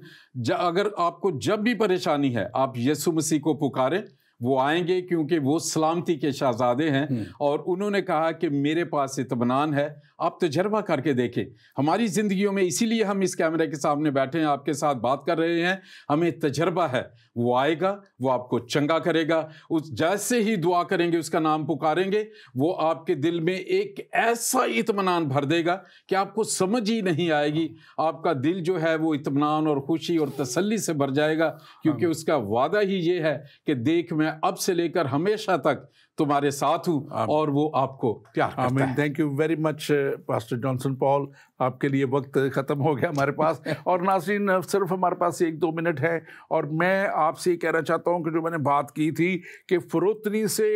अगर आपको जब भी परेशानी है आप यसु मसीह को पुकारें वो आएंगे क्योंकि वो सलामती के शहजादे हैं हम्म। और उन्होंने कहा कि मेरे पास इतमान है आप तजर्बा करके देखें हमारी ज़िंदगी में इसीलिए हम इस कैमरे के सामने बैठे हैं आपके साथ बात कर रहे हैं हमें तजर्बा है वो आएगा वो आपको चंगा करेगा उस जैसे ही दुआ करेंगे उसका नाम पुकारेंगे वो आपके दिल में एक ऐसा इतमान भर देगा कि आपको समझ ही नहीं आएगी आपका दिल जो है वो इतमान और खुशी और तसली से भर जाएगा क्योंकि हाँ। उसका वादा ही ये है कि देख मैं अब से लेकर हमेशा तक तुम्हारे साथ हूँ और वो आपको प्यार करता है thank you very much pastor Johnson Paul आपके लिए वक्त ख़त्म हो गया हमारे पास और नासरीन सिर्फ हमारे पास एक दो मिनट है और मैं आपसे ये कहना चाहता हूँ कि जो मैंने बात की थी कि फ़रोतनी से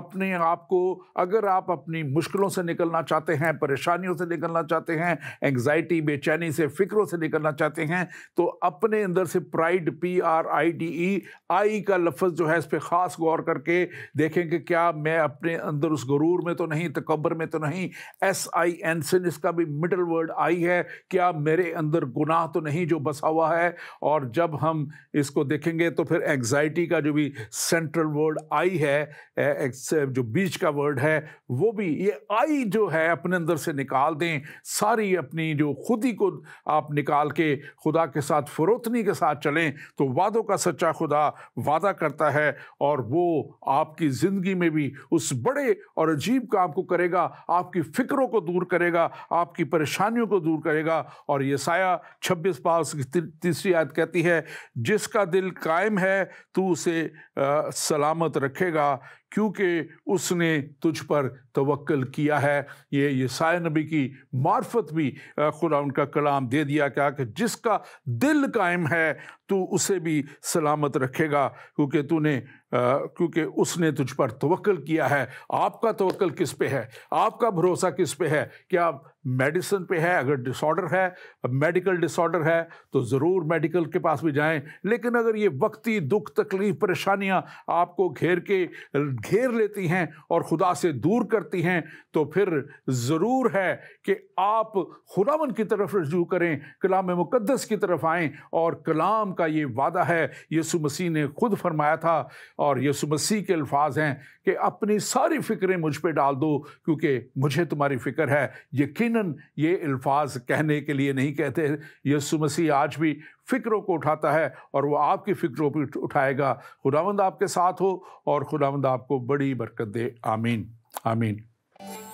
अपने आप को अगर आप अपनी मुश्किलों से निकलना चाहते हैं परेशानियों से निकलना चाहते हैं एंगजाइटी बेचैनी से फ़िक्रों से निकलना चाहते हैं तो अपने अंदर से pride P R I D E I का लफ्ज़ जो है इस पर ख़ास गौर करके देखें कि क्या मैं अपने अंदर उस गरूर में तो नहीं तकबर में तो नहीं एस आई एन सिन इसका भी मिडल वर्ड वर्ड आई है क्या मेरे अंदर गुनाह तो नहीं जो बसा हुआ है और जब हम इसको देखेंगे तो फिर एंग्जाइटी का जो भी सेंट्रल वर्ड आई है जो बीच का वर्ड है वो भी ये आई जो है अपने अंदर से निकाल दें सारी अपनी जो खुदी को आप निकाल के खुदा के साथ फरोतनी के साथ चलें तो वादों का सच्चा खुदा वादा करता है और वो आपकी ज़िंदगी में भी उस बड़े और अजीब काम को करेगा आपकी फ़िक्रों को दूर करेगा आपकी परेशानी परेशानियों को दूर करेगा और ये साया छब्बीस पास तीसरी याद कहती है जिसका दिल कायम है तू उसे आ, सलामत रखेगा क्योंकि उसने तुझ पर तवक्ल किया है ये यसाय नबी की मार्फत भी खुदा उनका कलाम दे दिया क्या कि जिसका दिल कायम है तो उसे भी सलामत रखेगा क्योंकि तूने क्योंकि उसने तुझ पर तवक्ल किया है आपका तवक्ल किस पे है आपका भरोसा किस पे है क्या मेडिसिन पे है अगर डिसऑर्डर है मेडिकल डिसऑर्डर है तो ज़रूर मेडिकल के पास भी जाएं लेकिन अगर ये वक्ती दुख तकलीफ़ परेशानियां आपको घेर के घेर लेती हैं और खुदा से दूर करती हैं तो फिर ज़रूर है कि आप खुदावन की तरफ रजू करें कलाम मुकदस की तरफ आएँ और कलाम का ये वादा है यसु मसीह ने खुद फरमाया था और यसु मसीह के अल्फाज हैं कि अपनी सारी फ़िक्रें मुझ पर डाल दो क्योंकि मुझे तुम्हारी फ़िक्र है यकीन ये अल्फाज कहने के लिए नहीं कहते यसु मसीह आज भी फ़िक्रों को उठाता है और वो आपकी फ़िक्रों पर उठाएगा खुदावंद आपके साथ हो और खुदावंद आपको बड़ी बरकत दे आमीन आमीन